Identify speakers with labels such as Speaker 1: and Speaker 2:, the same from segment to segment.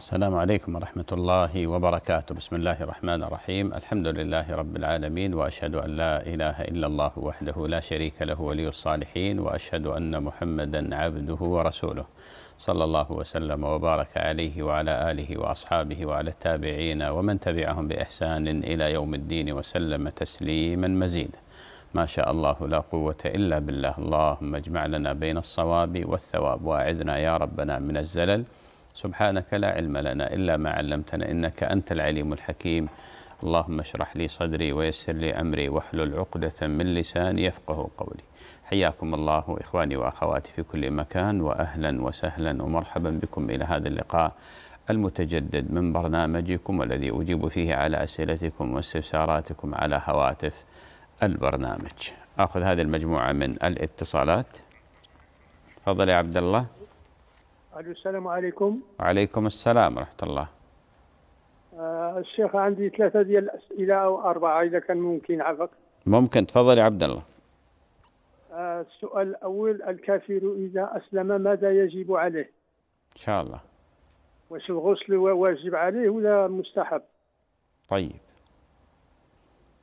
Speaker 1: السلام عليكم ورحمة الله وبركاته بسم الله الرحمن الرحيم الحمد لله رب العالمين وأشهد أن لا إله إلا الله وحده لا شريك له ولي الصالحين وأشهد أن محمدا عبده ورسوله صلى الله وسلم وبارك عليه وعلى آله وأصحابه وعلى التابعين ومن تبعهم بإحسان إلى يوم الدين وسلم تسليما مزيدا ما شاء الله لا قوة إلا بالله اللهم اجمع لنا بين الصواب والثواب واعذنا يا ربنا من الزلل سبحانك لا علم لنا إلا ما علمتنا إنك أنت العليم الحكيم اللهم اشرح لي صدري ويسر لي أمري واحلل عقدة من لساني يفقه قولي حياكم الله إخواني وأخواتي في كل مكان وأهلا وسهلا ومرحبا بكم إلى هذا اللقاء المتجدد من برنامجكم الذي أجيب فيه على أسئلتكم واستفساراتكم على هواتف البرنامج أخذ هذه المجموعة من الاتصالات تفضل يا عبد الله
Speaker 2: الو السلام عليكم
Speaker 1: وعليكم السلام ورحمه الله
Speaker 2: آه الشيخ عندي ثلاثه ديال الاسئله او اربعه اذا كان ممكن عفاك
Speaker 1: ممكن تفضل يا عبد الله
Speaker 2: آه السؤال الاول الكافر اذا اسلم ماذا يجب عليه ان شاء الله واش الغسل واجب عليه ولا مستحب طيب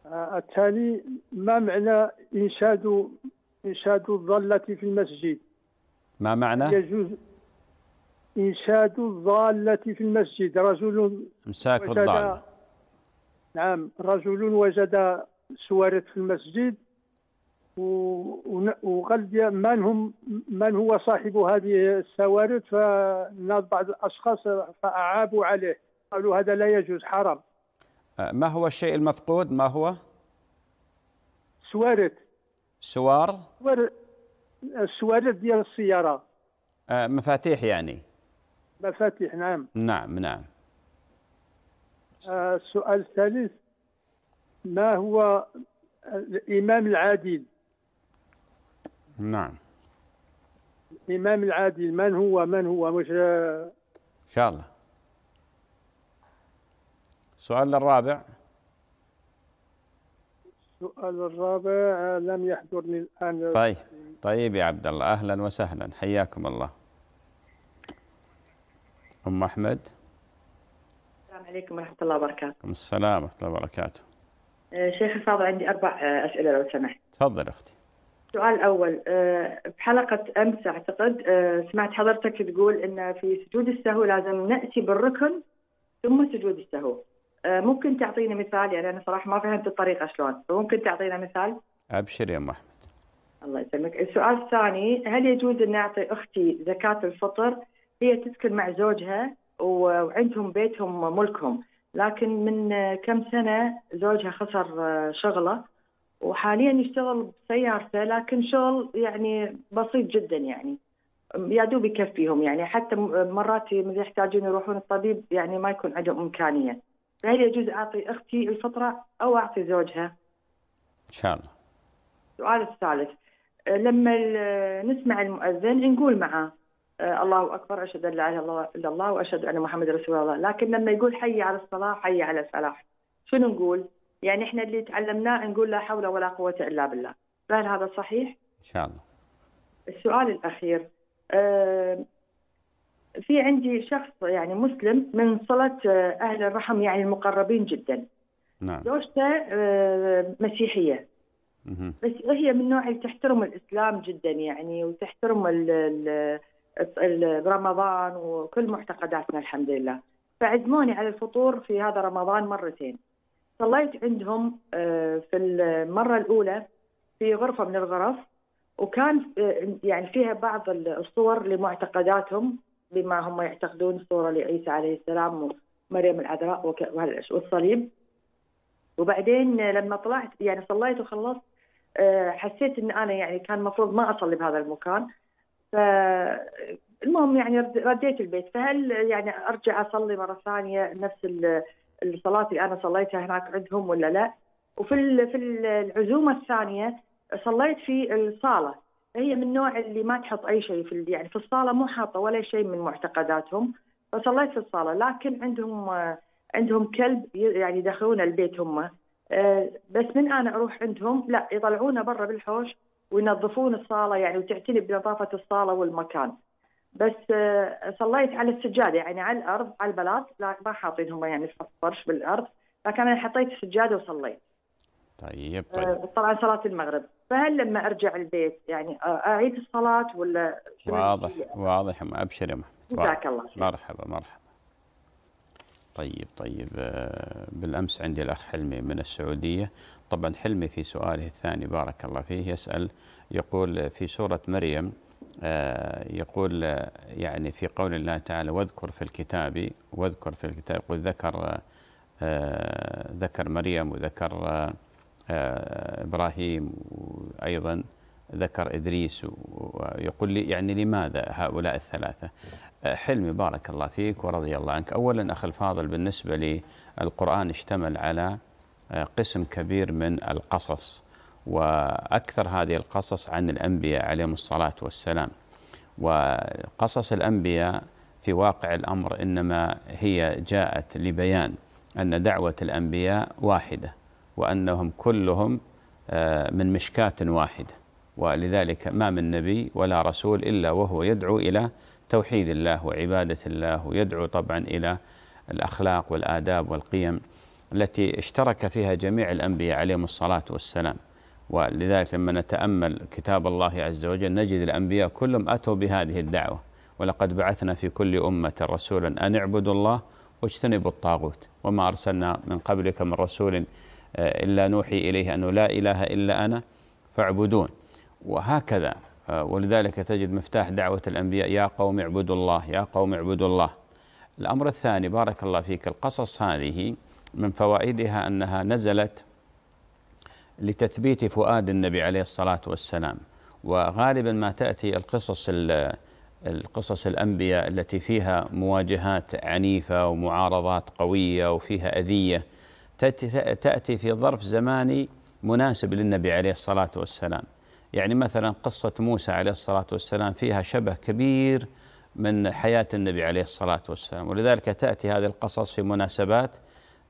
Speaker 2: آه، الثاني ما معنى انشاد انشاد الظله في المسجد
Speaker 1: ما معنى يجوز
Speaker 2: إنشاد الضالة في المسجد رجل
Speaker 1: إمساك الضالة
Speaker 2: نعم رجل وجد سوارة في المسجد وقد من هم من هو صاحب هذه السوارد فناد بعض الاشخاص فاعابوا عليه قالوا هذا لا يجوز حرام
Speaker 1: أه، ما هو الشيء المفقود ما هو سوارد سوار
Speaker 2: سوارد ديال السياره
Speaker 1: أه، مفاتيح يعني
Speaker 2: مفاتيح نعم
Speaker 1: نعم نعم
Speaker 2: آه، السؤال الثالث ما هو الإمام العادل نعم الإمام العادل من هو من هو مش إن
Speaker 1: شاء الله السؤال الرابع
Speaker 2: السؤال الرابع آه، لم يحضرني الآن طيب
Speaker 1: طيب يا عبد الله أهلا وسهلا حياكم الله أم أحمد
Speaker 3: السلام عليكم ورحمة الله وبركاته
Speaker 1: السلام ورحمة الله وبركاته
Speaker 3: أه، شيخ فاضل عندي أربع أه، أسئلة لو سمحت تفضل أختي السؤال الأول أه، بحلقة أمس أعتقد سمعت حضرتك تقول أن في سجود السهو لازم نأتي بالركن ثم سجود السهو ممكن تعطينا مثال يعني أنا صراحة ما فهمت الطريقة شلون فممكن تعطينا مثال
Speaker 1: أبشر يا أم أحمد
Speaker 3: الله يسلمك السؤال الثاني هل يجوز أن أعطي أختي زكاة الفطر هي تسكن مع زوجها وعندهم بيتهم ملكهم لكن من آه، كم سنه زوجها خسر آه، شغله وحاليا يشتغل بسيارته لكن شغل يعني بسيط جدا يعني يا دوب يكفيهم يعني حتى مرات يحتاجون يروحون الطبيب يعني ما يكون عندهم امكانيه فهل يجوز اعطي اختي الفطره او اعطي زوجها؟ ان شاء الله. السؤال الثالث آه، لما نسمع المؤذن نقول معه آه، الله اكبر اشهد ان لا اله الا الله واشهد ان محمد رسول الله لكن لما يقول حي على الصلاه حي على الفلاح شنو نقول يعني احنا اللي تعلمناه نقول لا حول ولا قوه الا بالله فهل هذا صحيح
Speaker 4: ان شاء الله
Speaker 3: السؤال الاخير آه، في عندي شخص يعني مسلم من صله آه، اهل الرحم يعني المقربين جدا نعم زوجته مسيحيه مه. بس هي من نوع تحترم الاسلام جدا يعني وتحترم ال ال برمضان وكل معتقداتنا الحمد لله فعزموني على الفطور في هذا رمضان مرتين صليت عندهم آه، في المرة الأولى في غرفة من الغرف وكان آه، يعني فيها بعض الصور لمعتقداتهم بما هم يعتقدون صورة لعيسى عليه السلام ومريم العذراء والصليب وبعدين آه، لما طلعت يعني صليت وخلصت حسيت ان انا يعني كان المفروض ما اصلي بهذا المكان فالمهم يعني رديت البيت فهل يعني ارجع اصلي مره ثانيه نفس الصلاه اللي انا صليتها هناك عندهم ولا لا؟ وفي في العزومه الثانيه صليت في الصاله هي من النوع اللي ما تحط اي شيء في يعني في الصاله مو حاطه ولا شيء من معتقداتهم فصليت في الصاله لكن عندهم عندهم كلب يعني يدخلونه البيت هم آه، بس من انا اروح عندهم لا يطلعونه برا بالحوش وينظفون الصاله يعني وتعتني بنظافه الصاله والمكان. بس آه، صليت على السجاده يعني على الارض على البلاط لا ما حاطين هم يعني فرش بالارض لكن انا حطيت السجاده وصليت.
Speaker 1: طيب
Speaker 5: آه، طيب
Speaker 3: طبعا صلاه المغرب فهل لما ارجع البيت يعني آه، اعيد الصلاه ولا واضح
Speaker 1: واضح ما ابشر يا محمد
Speaker 3: جزاك الله خير
Speaker 1: مرحبا مرحبا طيب طيب بالامس عندي الاخ حلمي من السعوديه طبعا حلمي في سؤاله الثاني بارك الله فيه يسأل يقول في سورة مريم آه، يقول آه، يعني في قول الله تعالى واذكر في الكتاب واذكر في الكتاب يقول ذكر آه، ذكر مريم وذكر إبراهيم وأيضا ذكر إدريس ويقول لي يعني لماذا هؤلاء الثلاثة حلمي بارك الله فيك ورضي الله عنك أولا أخي الفاضل بالنسبة للقرآن اشتمل على آه، قسم كبير من القصص واكثر هذه القصص عن الانبياء عليهم الصلاه والسلام وقصص الانبياء في واقع الامر انما هي جاءت لبيان ان دعوه الانبياء واحده وانهم كلهم آه، من مشكاه واحده ولذلك ما من نبي ولا رسول الا وهو يدعو الى توحيد الله وعباده الله ويدعو طبعا الى الاخلاق والاداب والقيم التي اشترك فيها جميع الأنبياء عليهم الصلاة والسلام ولذلك لما نتأمل كتاب الله عز وجل نجد الأنبياء كلهم أتوا بهذه الدعوة ولقد بعثنا في كل أمة رسولا أن اعبدوا الله واجتنبوا الطاغوت وما أرسلنا من قبلك من رسول آه، إلا نوحي إليه أنه لا إله إلا أنا فاعبدون وهكذا آه، ولذلك تجد مفتاح دعوة الأنبياء يا قوم اعبدوا الله يا قوم اعبدوا الله الأمر الثاني بارك الله فيك القصص هذه من فوائدها أنها نزلت لتثبيت فؤاد النبي عليه الصلاة والسلام وغالبا ما تأتي القصص القصص الأنبياء التي فيها مواجهات عنيفة ومعارضات قوية وفيها أذية تأتي في ظرف زماني مناسب للنبي عليه الصلاة والسلام يعني مثلا قصة موسى عليه الصلاة والسلام فيها شبه كبير من حياة النبي عليه الصلاة والسلام ولذلك تأتي هذه القصص في مناسبات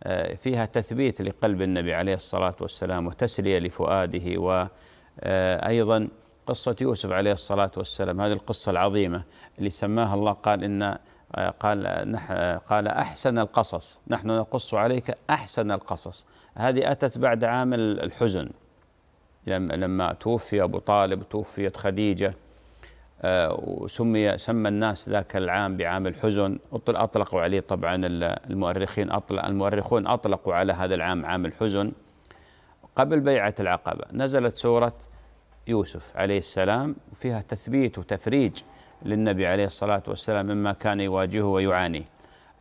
Speaker 1: آه، فيها تثبيت لقلب النبي عليه الصلاة والسلام وتسلية لفؤاده وأيضا آه، قصة يوسف عليه الصلاة والسلام هذه القصة العظيمة اللي سماها الله قال إن آه، قال قال أحسن القصص نحن نقص عليك أحسن القصص هذه أتت بعد عام الحزن لما توفي أبو طالب توفيت خديجة آه، وسمي سمى الناس ذاك العام بعام الحزن أطلقوا عليه طبعا المؤرخين أطلق المؤرخون أطلقوا على هذا العام عام الحزن قبل بيعة العقبة نزلت سورة يوسف عليه السلام فيها تثبيت وتفريج للنبي عليه الصلاة والسلام مما كان يواجهه ويعانيه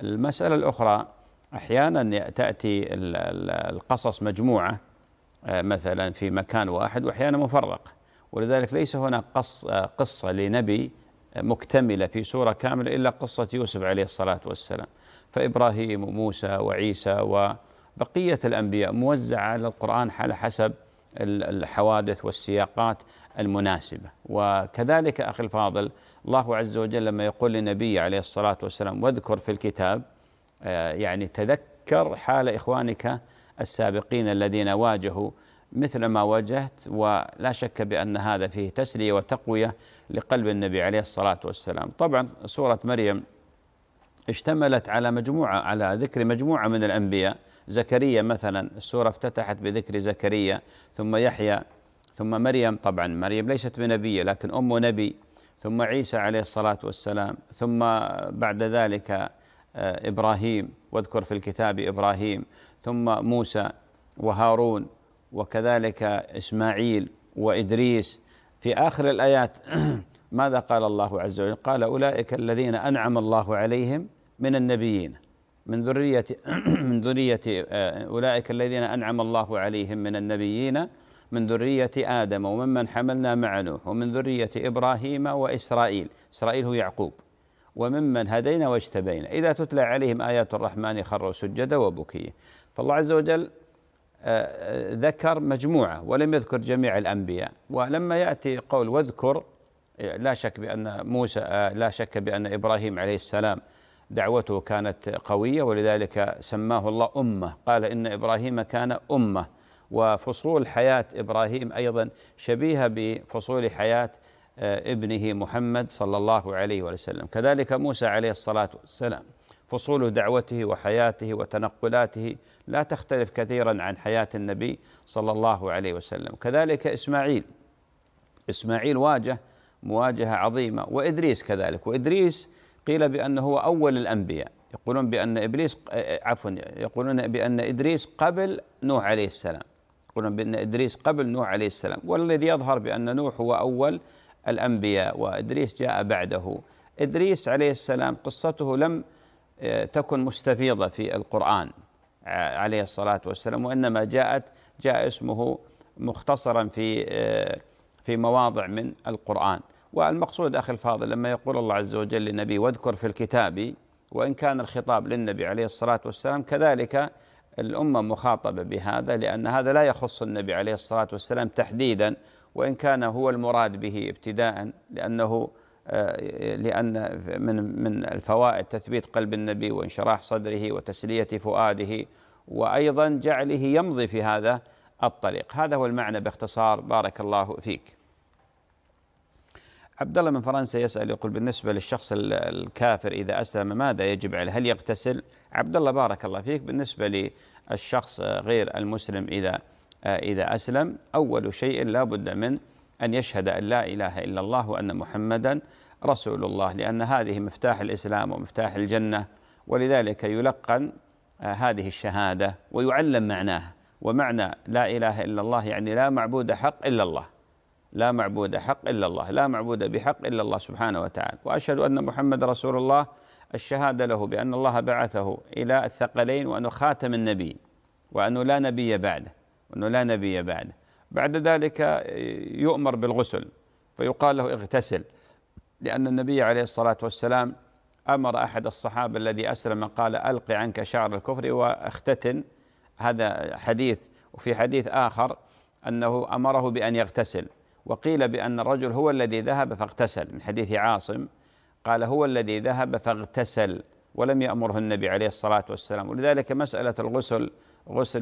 Speaker 1: المسألة الأخرى أحيانا تأتي القصص مجموعة آه، مثلا في مكان واحد وأحيانا مفرقة ولذلك ليس هناك قص قصة لنبي مكتملة في سورة كاملة إلا قصة يوسف عليه الصلاة والسلام فإبراهيم وموسى وعيسى وبقية الأنبياء موزعة على القرآن على حسب الحوادث والسياقات المناسبة وكذلك أخي الفاضل الله عز وجل لما يقول للنبي عليه الصلاة والسلام واذكر في الكتاب آه، يعني تذكر حال إخوانك السابقين الذين واجهوا مثل ما واجهت ولا شك بأن هذا فيه تسلية وتقوية لقلب النبي عليه الصلاة والسلام طبعا سورة مريم اشتملت على مجموعة على ذكر مجموعة من الأنبياء زكريا مثلا السورة افتتحت بذكر زكريا ثم يحيى ثم مريم طبعا مريم ليست بنبية لكن أم نبي ثم عيسى عليه الصلاة والسلام ثم بعد ذلك آه، إبراهيم واذكر في الكتاب إبراهيم ثم موسى وهارون وكذلك إسماعيل وإدريس في آخر الآيات ماذا قال الله عز وجل قال أولئك الذين أنعم الله عليهم من النبيين من ذرية من ذرية آه، أولئك الذين أنعم الله عليهم من النبيين من ذرية آدم وممن حملنا مع نوح ومن ذرية إبراهيم وإسرائيل إسرائيل هو يعقوب وممن هدينا واجتبينا إذا تتلى عليهم آيات الرحمن خروا سجدا وبكيا فالله عز وجل ذكر مجموعة ولم يذكر جميع الأنبياء ولما يأتي قول واذكر لا شك بأن موسى لا شك بأن إبراهيم عليه السلام دعوته كانت قوية ولذلك سماه الله أمة قال إن إبراهيم كان أمة وفصول حياة إبراهيم أيضا شبيهة بفصول حياة آه، ابنه محمد صلى الله عليه وسلم كذلك موسى عليه الصلاة والسلام فصول دعوته وحياته وتنقلاته لا تختلف كثيرا عن حياة النبي صلى الله عليه وسلم كذلك إسماعيل إسماعيل واجه مواجهة عظيمة وإدريس كذلك وإدريس قيل بأنه هو أول الأنبياء يقولون بأن إبليس آه، آه، عفوا يقولون بأن إدريس قبل نوح عليه السلام يقولون بأن إدريس قبل نوح عليه السلام والذي يظهر بأن نوح هو أول الأنبياء وإدريس جاء بعده إدريس عليه السلام قصته لم تكن مستفيضة في القرآن آه، عليه الصلاة والسلام وإنما جاءت جاء اسمه مختصرا في آه، في مواضع من القرآن والمقصود أخي الفاضل لما يقول الله عز وجل للنبي واذكر في الكتاب وإن كان الخطاب للنبي عليه الصلاة والسلام كذلك الأمة مخاطبة بهذا لأن هذا لا يخص النبي عليه الصلاة والسلام تحديدا وإن كان هو المراد به ابتداء لأنه آه، لأن من من الفوائد تثبيت قلب النبي وانشراح صدره وتسلية فؤاده وأيضا جعله يمضي في هذا الطريق هذا هو المعنى باختصار بارك الله فيك عبد الله من فرنسا يسأل يقول بالنسبة للشخص الكافر إذا أسلم ماذا يجب عليه هل يغتسل عبد الله بارك الله فيك بالنسبة للشخص غير المسلم إذا آه، إذا أسلم أول شيء لا بد من أن يشهد أن لا إله إلا الله وأن محمدا رسول الله لأن هذه مفتاح الإسلام ومفتاح الجنة ولذلك يلقن آه، هذه الشهادة ويعلم معناها ومعنى لا إله إلا الله يعني لا معبود حق إلا الله لا معبود حق إلا الله لا معبود بحق إلا الله سبحانه وتعالى وأشهد أن محمد رسول الله الشهادة له بأن الله بعثه إلى الثقلين وأنه خاتم النبي وأنه لا نبي بعده وأنه لا نبي بعده بعد ذلك يؤمر بالغسل فيقال له اغتسل لأن النبي عليه الصلاة والسلام أمر أحد الصحابة الذي أسلم قال ألقي عنك شعر الكفر واختتن هذا حديث وفي حديث آخر أنه أمره بأن يغتسل وقيل بأن الرجل هو الذي ذهب فاغتسل من حديث عاصم قال هو الذي ذهب فاغتسل ولم يأمره النبي عليه الصلاة والسلام ولذلك مسألة الغسل غسل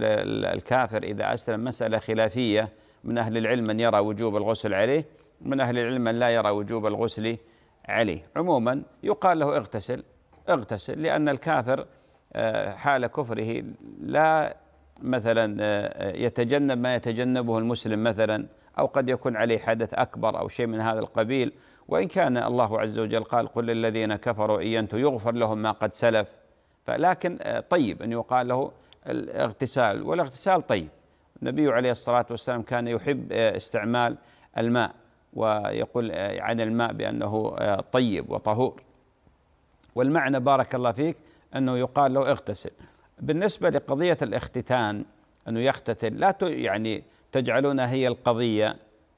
Speaker 1: الكافر إذا أسلم مسألة خلافية من أهل العلم من يرى وجوب الغسل عليه من أهل العلم من لا يرى وجوب الغسل عليه عموما يقال له اغتسل اغتسل لأن الكافر آه، حال كفره لا مثلا آه، يتجنب ما يتجنبه المسلم مثلا أو قد يكون عليه حدث أكبر أو شيء من هذا القبيل وإن كان الله عز وجل قال قل للذين كفروا إن يغفر لهم ما قد سلف فلكن آه، طيب أن يقال له الاغتسال والاغتسال طيب النبي عليه الصلاة والسلام كان يحب آه، استعمال الماء ويقول آه، عن الماء بأنه آه، طيب وطهور والمعنى بارك الله فيك أنه يقال له اغتسل بالنسبة لقضية الاختتان أنه يختتن لا يعني تجعلونها هي القضية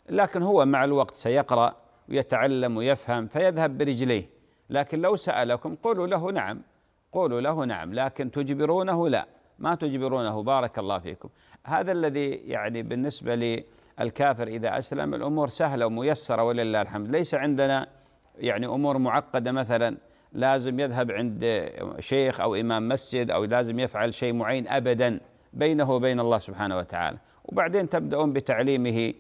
Speaker 1: لكن هو مع الوقت سيقرأ ويتعلم ويفهم فيذهب برجليه لكن لو سألكم قولوا له نعم قولوا له نعم لكن تجبرونه لا ما تجبرونه بارك الله فيكم هذا الذي يعني بالنسبة للكافر إذا أسلم الأمور سهلة وميسرة ولله الحمد ليس عندنا يعني أمور معقدة مثلا لازم يذهب عند شيخ أو إمام مسجد أو لازم يفعل شيء معين أبدا بينه وبين الله سبحانه وتعالى وبعدين تبدأون بتعليمه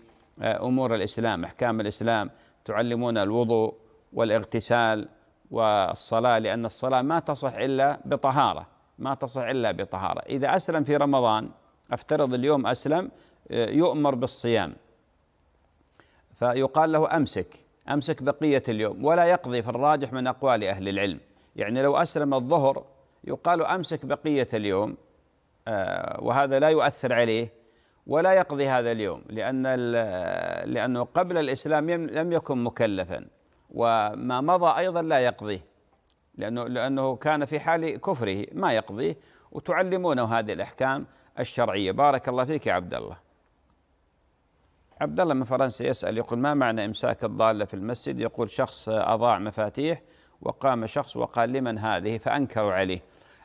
Speaker 1: آه، أمور الإسلام أحكام الإسلام تعلمون الوضوء والاغتسال والصلاة لأن الصلاة ما تصح إلا بطهارة ما تصح إلا بطهارة إذا أسلم في رمضان أفترض اليوم أسلم آه، يؤمر بالصيام فيقال له أمسك أمسك بقية اليوم ولا يقضي في الراجح من أقوال أهل العلم يعني لو أسلم الظهر يقال أمسك بقية اليوم آه، وهذا لا يؤثر عليه ولا يقضي هذا اليوم لأن لأنه قبل الإسلام لم يكن مكلفا وما مضى أيضا لا يقضيه لأنه, لأنه كان في حال كفره ما يقضيه وتعلمونه هذه الأحكام الشرعية بارك الله فيك يا عبد الله عبد الله من فرنسا يسأل يقول ما معنى إمساك الضالة في المسجد يقول شخص أضاع مفاتيح وقام شخص وقال لمن هذه فأنكروا عليه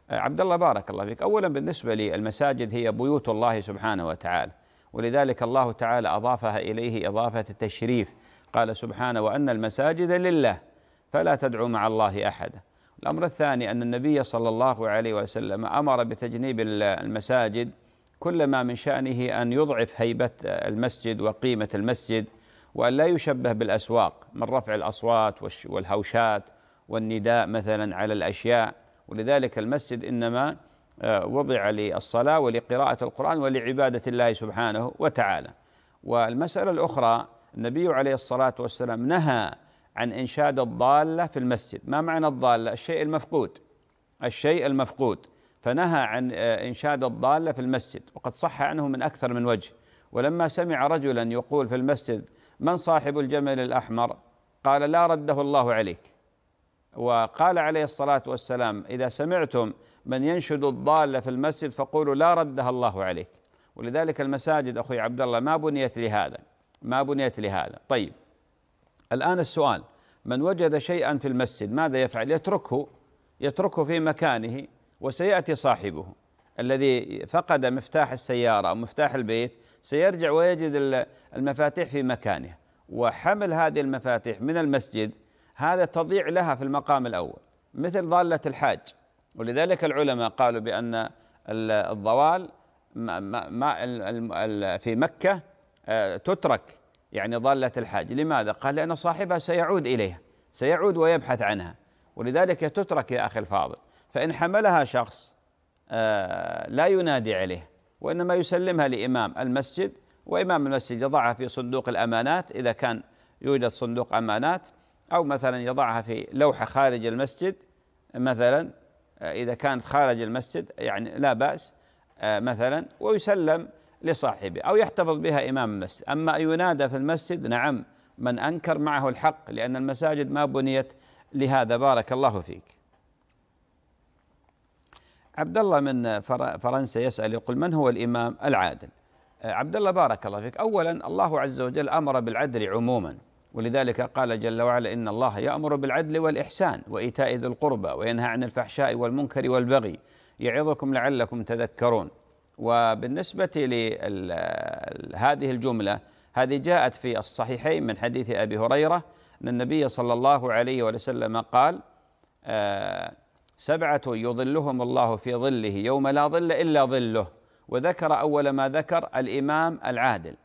Speaker 1: آه، عبد الله بارك الله فيك أولا بالنسبة للمساجد هي بيوت الله سبحانه وتعالى ولذلك الله تعالى أضافها إليه إضافة التشريف قال سبحانه وأن المساجد لله فلا تدعوا مع الله أحدا الأمر الثاني أن النبي صلى الله عليه وسلم أمر بتجنيب المساجد كل ما من شأنه أن يضعف هيبة المسجد وقيمة المسجد وأن لا يشبه بالأسواق من رفع الأصوات والهوشات والنداء مثلا على الأشياء ولذلك المسجد إنما آه، وضع للصلاة ولقراءة القرآن ولعبادة الله سبحانه وتعالى والمسألة الأخرى النبي عليه الصلاة والسلام نهى عن إنشاد الضالة في المسجد ما معنى الضالة؟ الشيء المفقود الشيء المفقود فنهى عن آه، إنشاد الضالة في المسجد وقد صح عنه من أكثر من وجه ولما سمع رجلا يقول في المسجد من صاحب الجمل الأحمر قال لا رده الله عليك وقال عليه الصلاة والسلام إذا سمعتم من ينشد الضالة في المسجد فقولوا لا ردها الله عليك ولذلك المساجد أخوي عبد الله ما بنيت لهذا ما بنيت لهذا طيب الآن السؤال من وجد شيئا في المسجد ماذا يفعل يتركه يتركه في مكانه وسيأتي صاحبه الذي فقد مفتاح السيارة أو مفتاح البيت سيرجع ويجد المفاتيح في مكانها وحمل هذه المفاتيح من المسجد هذا تضيع لها في المقام الأول مثل ضالة الحاج ولذلك العلماء قالوا بأن الضوال في مكة آه، تترك يعني ضالة الحاج لماذا؟ قال لأن صاحبها سيعود إليها سيعود ويبحث عنها ولذلك تترك يا أخي الفاضل فإن حملها شخص آه، لا ينادي عليه وإنما يسلمها لإمام المسجد وإمام المسجد يضعها في صندوق الأمانات إذا كان يوجد صندوق أمانات أو مثلا يضعها في لوحة خارج المسجد مثلا آه، إذا كانت خارج المسجد يعني لا بأس آه، مثلا ويسلم لصاحبه أو يحتفظ بها إمام المسجد أما أن ينادى في المسجد نعم من أنكر معه الحق لأن المساجد ما بنيت لهذا بارك الله فيك عبد الله من فرنسا يسأل يقول من هو الإمام العادل آه، عبد الله بارك الله فيك أولا الله عز وجل أمر بالعدل عموما ولذلك قال جل وعلا إن الله يأمر بالعدل والإحسان وإيتاء ذي القربى وينهى عن الفحشاء والمنكر والبغي يعظكم لعلكم تذكرون وبالنسبة لهذه الجملة هذه جاءت في الصحيحين من حديث أبي هريرة أن النبي صلى الله عليه وسلم قال آه، سبعة يظلهم الله في ظله يوم لا ظل إلا ظله وذكر أول ما ذكر الإمام العادل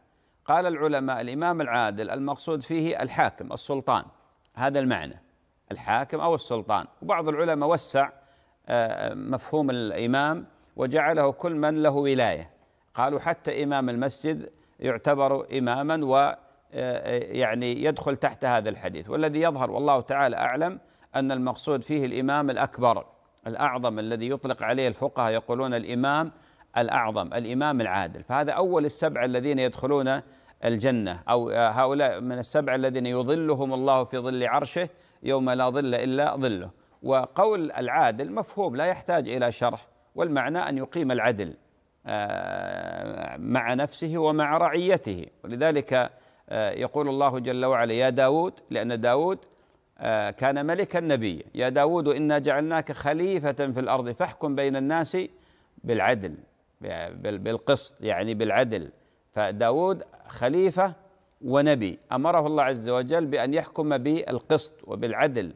Speaker 1: قال العلماء الإمام العادل المقصود فيه الحاكم السلطان هذا المعنى الحاكم أو السلطان وبعض العلماء وسع آه، مفهوم الإمام وجعله كل من له ولايه قالوا حتى امام المسجد يعتبر اماما و آه، يعني يدخل تحت هذا الحديث والذي يظهر والله تعالى اعلم ان المقصود فيه الامام الاكبر الاعظم الذي يطلق عليه الفقهاء يقولون الامام الاعظم الامام العادل فهذا اول السبعه الذين يدخلون الجنه او آه، هؤلاء من السبعه الذين يظلهم الله في ظل عرشه يوم لا ظل الا ظله وقول العادل مفهوم لا يحتاج الى شرح والمعنى أن يقيم العدل آه، مع نفسه ومع رعيته ولذلك آه، يقول الله جل وعلا يا داود لأن داود آه، كان ملكا نبيا يا داود إنا جعلناك خليفة في الأرض فاحكم بين الناس بالعدل بالقسط يعني بالعدل فداود خليفة ونبي أمره الله عز وجل بأن يحكم بالقسط وبالعدل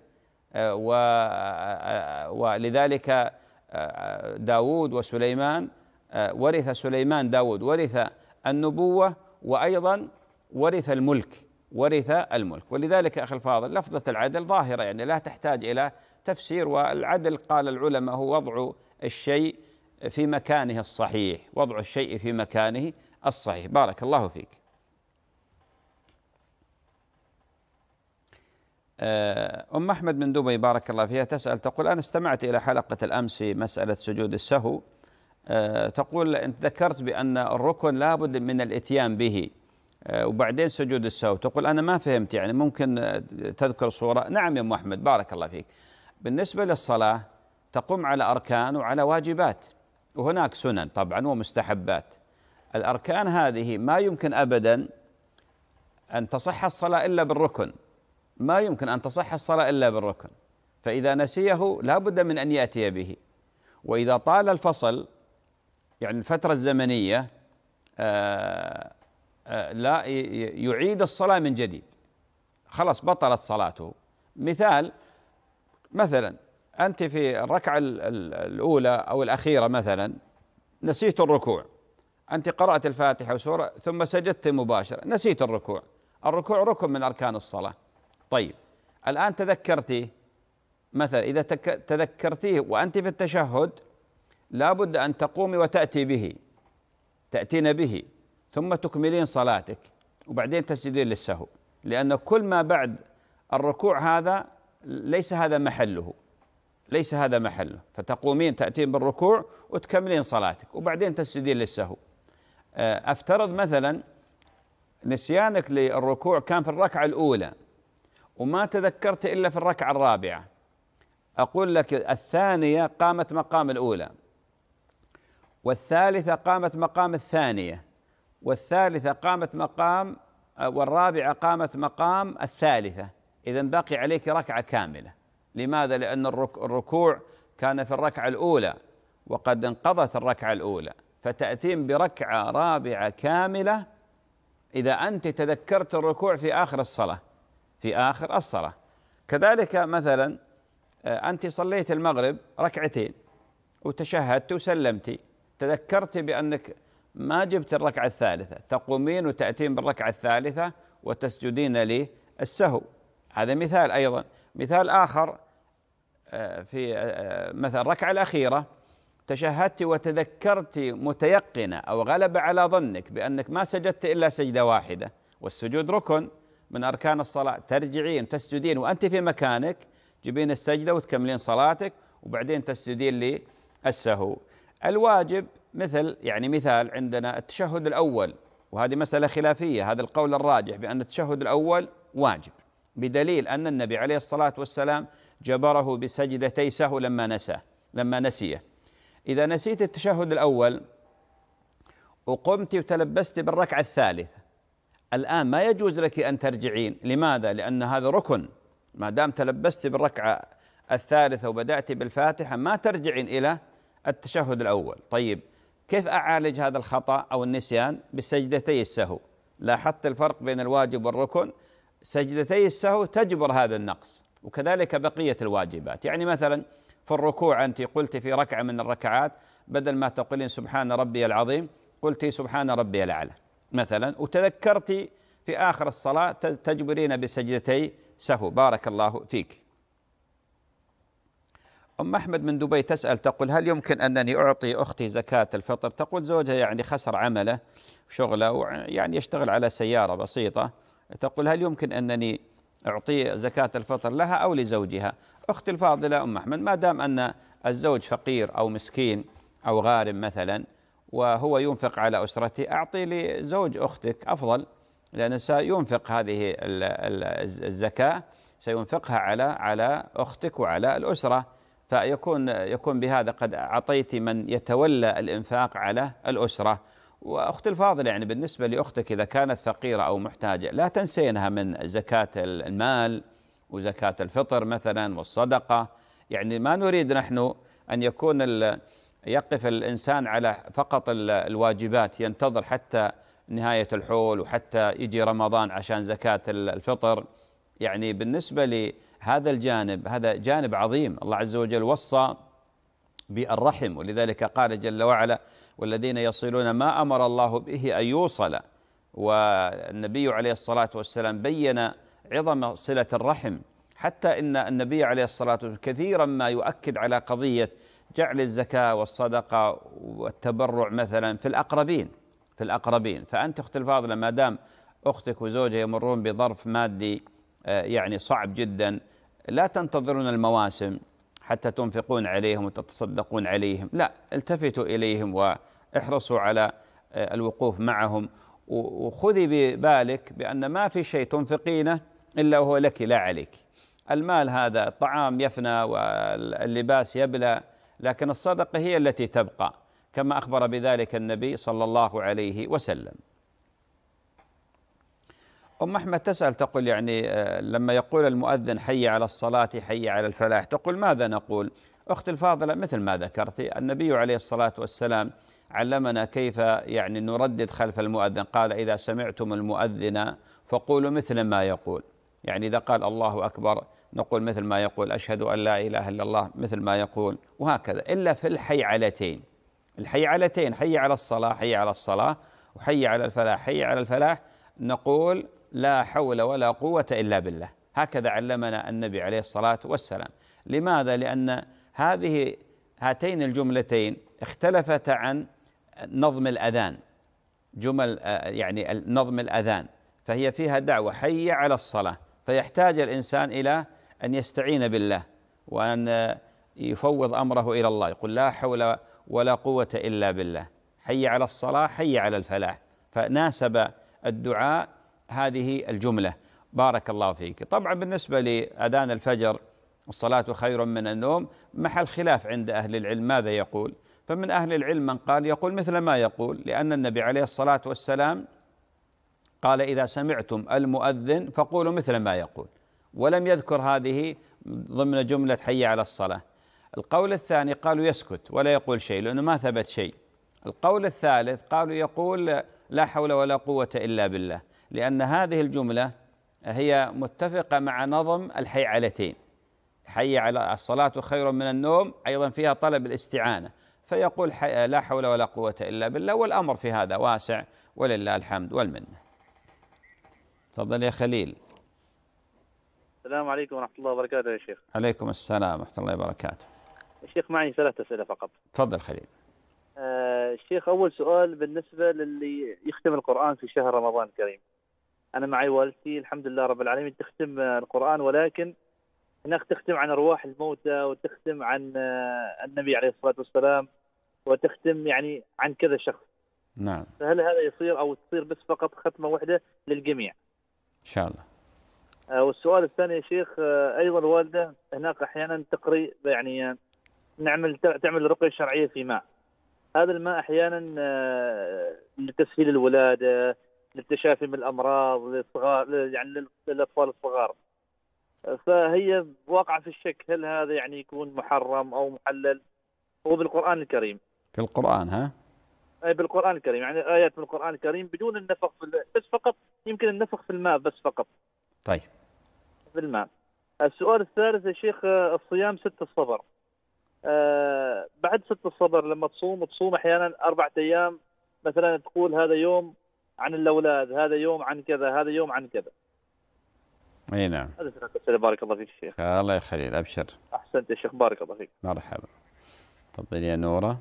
Speaker 1: ولذلك آه، داود وسليمان آه، ورث سليمان داود ورث النبوة وأيضا ورث الملك ورث الملك ولذلك أخي الفاضل لفظة العدل ظاهرة يعني لا تحتاج إلى تفسير والعدل قال العلماء هو وضع الشيء في مكانه الصحيح وضع الشيء في مكانه الصحيح بارك الله فيك آه، أم أحمد من دبي بارك الله فيها تسأل تقول أنا استمعت إلى حلقة الأمس في مسألة سجود السهو آه، تقول أنت ذكرت بأن الركن لابد من الإتيان به آه، وبعدين سجود السهو تقول أنا ما فهمت يعني ممكن تذكر صورة نعم يا أم أحمد بارك الله فيك بالنسبة للصلاة تقوم على أركان وعلى واجبات وهناك سنن طبعا ومستحبات الأركان هذه ما يمكن أبدا أن تصح الصلاة إلا بالركن ما يمكن أن تصح الصلاة إلا بالركن فإذا نسيه لا بد من أن يأتي به وإذا طال الفصل يعني الفترة الزمنية آآ آه، آآ آه، لا يعيد الصلاة من جديد خلاص بطلت صلاته مثال مثلا أنت في الركعة الأولى أو الأخيرة مثلا نسيت الركوع أنت قرأت الفاتحة وسورة ثم سجدت مباشرة نسيت الركوع الركوع ركن من أركان الصلاة طيب الآن تذكرتيه مثلا إذا تذكرتيه وأنت في التشهد لابد أن تقومي وتأتي به تأتين به ثم تكملين صلاتك وبعدين تسجدين للسهو لأن كل ما بعد الركوع هذا ليس هذا محله ليس هذا محله فتقومين تأتين بالركوع وتكملين صلاتك وبعدين تسجدين للسهو آه، أفترض مثلا نسيانك للركوع كان في الركعة الأولى وما تذكرت إلا في الركعة الرابعة أقول لك الثانية قامت مقام الأولى والثالثة قامت مقام الثانية والثالثة قامت مقام والرابعة قامت مقام الثالثة إذا باقي عليك ركعة كاملة لماذا؟ لأن الركوع كان في الركعة الأولى وقد انقضت الركعة الأولى فتأتين بركعة رابعة كاملة إذا أنت تذكرت الركوع في آخر الصلاة في آخر الصلاة كذلك مثلا آه، أنت صليت المغرب ركعتين وتشهدت وسلمتي تذكرت بأنك ما جبت الركعة الثالثة تقومين وتأتين بالركعة الثالثة وتسجدين للسهو هذا مثال أيضا مثال آخر آه، في آه، مثلا الركعة الأخيرة تشهدت وتذكرت متيقنة أو غلب على ظنك بأنك ما سجدت إلا سجدة واحدة والسجود ركن من أركان الصلاة ترجعين تسجدين وأنت في مكانك تجيبين السجدة وتكملين صلاتك وبعدين تسجدين للسهو الواجب مثل يعني مثال عندنا التشهد الأول وهذه مسألة خلافية هذا القول الراجح بأن التشهد الأول واجب بدليل أن النبي عليه الصلاة والسلام جبره بسجدتي سهو لما نسى لما نسيه إذا نسيت التشهد الأول وقمت وتلبست بالركعة الثالثة الآن ما يجوز لك أن ترجعين لماذا؟ لأن هذا ركن ما دام تلبست بالركعة الثالثة وبدأت بالفاتحة ما ترجعين إلى التشهد الأول طيب كيف أعالج هذا الخطأ أو النسيان بسجدتي السهو لاحظت الفرق بين الواجب والركن سجدتي السهو تجبر هذا النقص وكذلك بقية الواجبات يعني مثلا في الركوع أنت قلت في ركعة من الركعات بدل ما تقولين سبحان ربي العظيم قلت سبحان ربي الأعلى مثلا وتذكرت في آخر الصلاة تجبرين بسجدتي سهو بارك الله فيك أم أحمد من دبي تسأل تقول هل يمكن أنني أعطي أختي زكاة الفطر تقول زوجها يعني خسر عمله شغله يعني يشتغل على سيارة بسيطة تقول هل يمكن أنني أعطي زكاة الفطر لها أو لزوجها أختي الفاضلة أم أحمد ما دام أن الزوج فقير أو مسكين أو غارم مثلا وهو ينفق على أسرته أعطي لزوج أختك أفضل لأنه سينفق هذه الزكاة سينفقها على على أختك وعلى الأسرة فيكون يكون بهذا قد أعطيت من يتولى الإنفاق على الأسرة وأخت الفاضل يعني بالنسبة لأختك إذا كانت فقيرة أو محتاجة لا تنسينها من زكاة المال وزكاة الفطر مثلا والصدقة يعني ما نريد نحن أن يكون يقف الإنسان على فقط الواجبات ينتظر حتى نهاية الحول وحتى يجي رمضان عشان زكاة الفطر يعني بالنسبة لهذا الجانب هذا جانب عظيم الله عز وجل وصى بالرحم ولذلك قال جل وعلا والذين يصلون ما أمر الله به أن يوصل والنبي عليه الصلاة والسلام بين عظم صلة الرحم حتى إن النبي عليه الصلاة والسلام كثيرا ما يؤكد على قضية جعل الزكاة والصدقة والتبرع مثلا في الأقربين في الأقربين فأنت أخت الفاضلة ما دام أختك وزوجها يمرون بظرف مادي آه، يعني صعب جدا لا تنتظرون المواسم حتى تنفقون عليهم وتتصدقون عليهم لا التفتوا إليهم واحرصوا على آه، الوقوف معهم وخذي ببالك بأن ما في شيء تنفقينه إلا وهو لك لا عليك المال هذا الطعام يفنى واللباس يبلى لكن الصدقه هي التي تبقى كما اخبر بذلك النبي صلى الله عليه وسلم ام احمد تسال تقول يعني آه، لما يقول المؤذن حي على الصلاه حي على الفلاح تقول ماذا نقول؟ اختي الفاضله مثل ما ذكرت النبي عليه الصلاه والسلام علمنا كيف يعني نردد خلف المؤذن قال اذا سمعتم المؤذن فقولوا مثل ما يقول يعني اذا قال الله اكبر نقول مثل ما يقول أشهد أن لا إله إلا الله مثل ما يقول وهكذا إلا في الحيعلتين الحيعلتين حي على الصلاة حي على الصلاة وحي على الفلاح حي على الفلاح نقول لا حول ولا قوة إلا بالله هكذا علمنا النبي عليه الصلاة والسلام لماذا؟ لأن هذه هاتين الجملتين اختلفت عن نظم الأذان جمل آه، يعني نظم الأذان فهي فيها دعوة حي على الصلاة فيحتاج الإنسان إلى أن يستعين بالله وأن يفوض أمره إلى الله يقول لا حول ولا قوة إلا بالله حي على الصلاة حي على الفلاح فناسب الدعاء هذه الجملة بارك الله فيك طبعا بالنسبة لأذان الفجر الصلاة خير من النوم محل خلاف عند أهل العلم ماذا يقول فمن أهل العلم من قال يقول مثل ما يقول لأن النبي عليه الصلاة والسلام قال إذا سمعتم المؤذن فقولوا مثل ما يقول ولم يذكر هذه ضمن جملة حي على الصلاة القول الثاني قالوا يسكت ولا يقول شيء لأنه ما ثبت شيء القول الثالث قالوا يقول لا حول ولا قوة إلا بالله لأن هذه الجملة هي متفقة مع نظم الحي علتين حي على الصلاة خير من النوم أيضا فيها طلب الاستعانة فيقول لا حول ولا قوة إلا بالله والأمر في هذا واسع ولله الحمد والمنة تفضل يا خليل
Speaker 4: السلام عليكم ورحمة الله وبركاته يا شيخ.
Speaker 1: عليكم السلام ورحمة الله وبركاته.
Speaker 4: الشيخ معي ثلاث أسئلة فقط. تفضل خليل. آه الشيخ أول سؤال بالنسبة للي يختم القرآن في شهر رمضان الكريم. أنا معي والدتي الحمد لله رب العالمين تختم القرآن ولكن هناك تختم عن أرواح الموتى وتختم عن آه، النبي عليه الصلاة والسلام وتختم يعني عن كذا شخص. نعم. فهل هذا يصير أو تصير بس فقط ختمة واحدة للجميع؟ إن شاء الله. آه، والسؤال الثاني يا شيخ آه، ايضا الوالده هناك احيانا تقري يعني آه، نعمل تعمل رقيه شرعيه في ماء هذا الماء احيانا لتسهيل الولاده للتشافي من الامراض للصغار يعني للاطفال الصغار فهي واقعه في الشك هل هذا يعني يكون محرم او محلل هو بالقران الكريم
Speaker 1: في القران ها
Speaker 4: اي بالقران الكريم يعني ايات من القران الكريم بدون النفخ في بس فقط يمكن النفخ في الماء بس فقط طيب بالماء السؤال الثالث يا شيخ آه، الصيام ست الصبر آه بعد ست الصبر لما تصوم تصوم احيانا اربعة ايام مثلا تقول هذا يوم عن الاولاد هذا يوم عن كذا هذا يوم عن كذا اي نعم بارك الله فيك شيخ
Speaker 1: الله يخليك ابشر
Speaker 4: احسنت يا شيخ بارك الله فيك
Speaker 1: مرحبا تفضلي يا نوره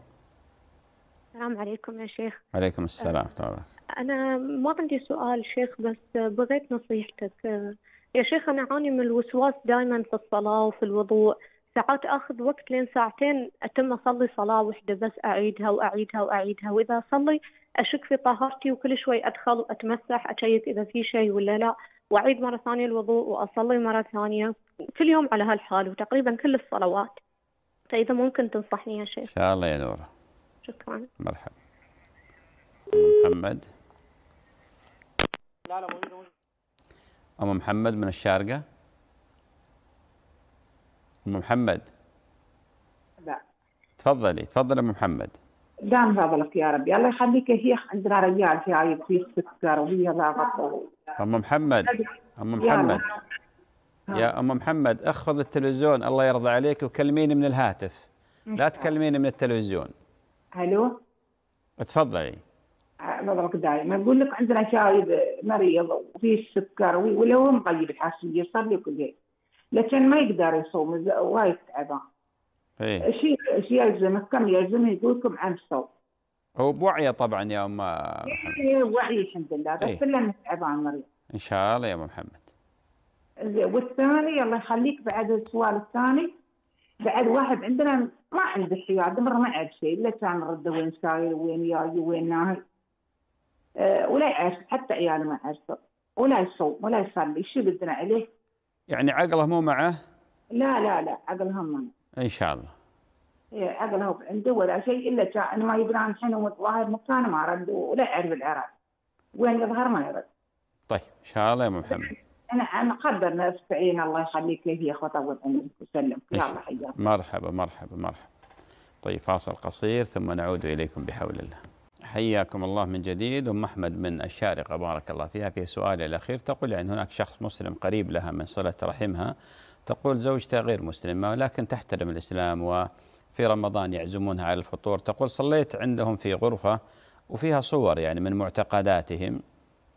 Speaker 6: السلام عليكم يا شيخ
Speaker 1: عليكم السلام أه
Speaker 6: انا ما عندي سؤال شيخ بس بغيت نصيحتك آه، يا شيخ أنا أعاني من الوسواس دائما في الصلاة وفي الوضوء ساعات أخذ وقت لين ساعتين أتم أصلي صلاة واحده بس أعيدها وأعيدها وأعيدها وإذا أصلي أشك في طهارتي وكل شوي أدخل وأتمسح أشيك إذا في شيء ولا لا وأعيد مرة ثانية الوضوء وأصلي مرة ثانية كل يوم على هالحال وتقريبا كل الصلوات فإذا ممكن تنصحني يا شيخ
Speaker 2: إن شاء الله يا
Speaker 1: نورة
Speaker 4: شكرا
Speaker 6: مرحبا
Speaker 1: محمد
Speaker 4: لا لا موجود موجود
Speaker 1: أم محمد من الشارقة أم محمد لا تفضلي تفضلي أم محمد
Speaker 6: لا من فضلك يا ربي الله يخليك هي عندنا رجال في عيب في سكر وهي ضاغطة
Speaker 1: أم محمد أم محمد يا أم محمد اخفض التلفزيون الله يرضى عليك وكلميني من الهاتف لا تكلميني من التلفزيون الو تفضلي
Speaker 6: نظرك دائما نقول لك عندنا شايب مريض وفيه السكر ولو هو مغيب الحاسيه صار له كل لكن ما يقدر يصوم وايد تعبان شيء إيه. شيء يلزمك كم يلزمه لكم عن الصوم
Speaker 1: هو بوعيه طبعا يا ام محمد
Speaker 6: بوعيه إيه، الحمد لله بس إيه. لما تعبان مريض
Speaker 1: ان شاء الله يا ام محمد
Speaker 6: والثاني الله يخليك بعد السؤال الثاني بعد واحد عندنا ما عنده حياه مره ما عاد شيء الا كان رده وين ساير وين جاي وين ناهي آه، ولا يعرف حتى عياله ما يعرفه ولا يصوم ولا يصلي شو بدنا عليه
Speaker 1: يعني عقله مو معه؟
Speaker 6: لا لا لا عقله معه ان شاء الله إيه، عقله عنده ولا شيء الا كان ما يبنى الحين ومتظاهر مكان ما رد ولا يعرف العراق وين يظهر ما يرد
Speaker 1: طيب ان شاء الله يا ام محمد
Speaker 6: انا انا قدر نستعين الله يخليك لي هي عمرك وسلمك يا يلا حياك
Speaker 1: مرحبا مرحبا مرحبا طيب فاصل قصير ثم نعود اليكم بحول الله حياكم الله من جديد أم أحمد من الشارقة بارك الله فيها في سؤالي الأخير تقول يعني هناك شخص مسلم قريب لها من صلة رحمها تقول زوجتها غير مسلمة ولكن تحترم الإسلام وفي رمضان يعزمونها على الفطور تقول صليت عندهم في غرفة وفيها صور يعني من معتقداتهم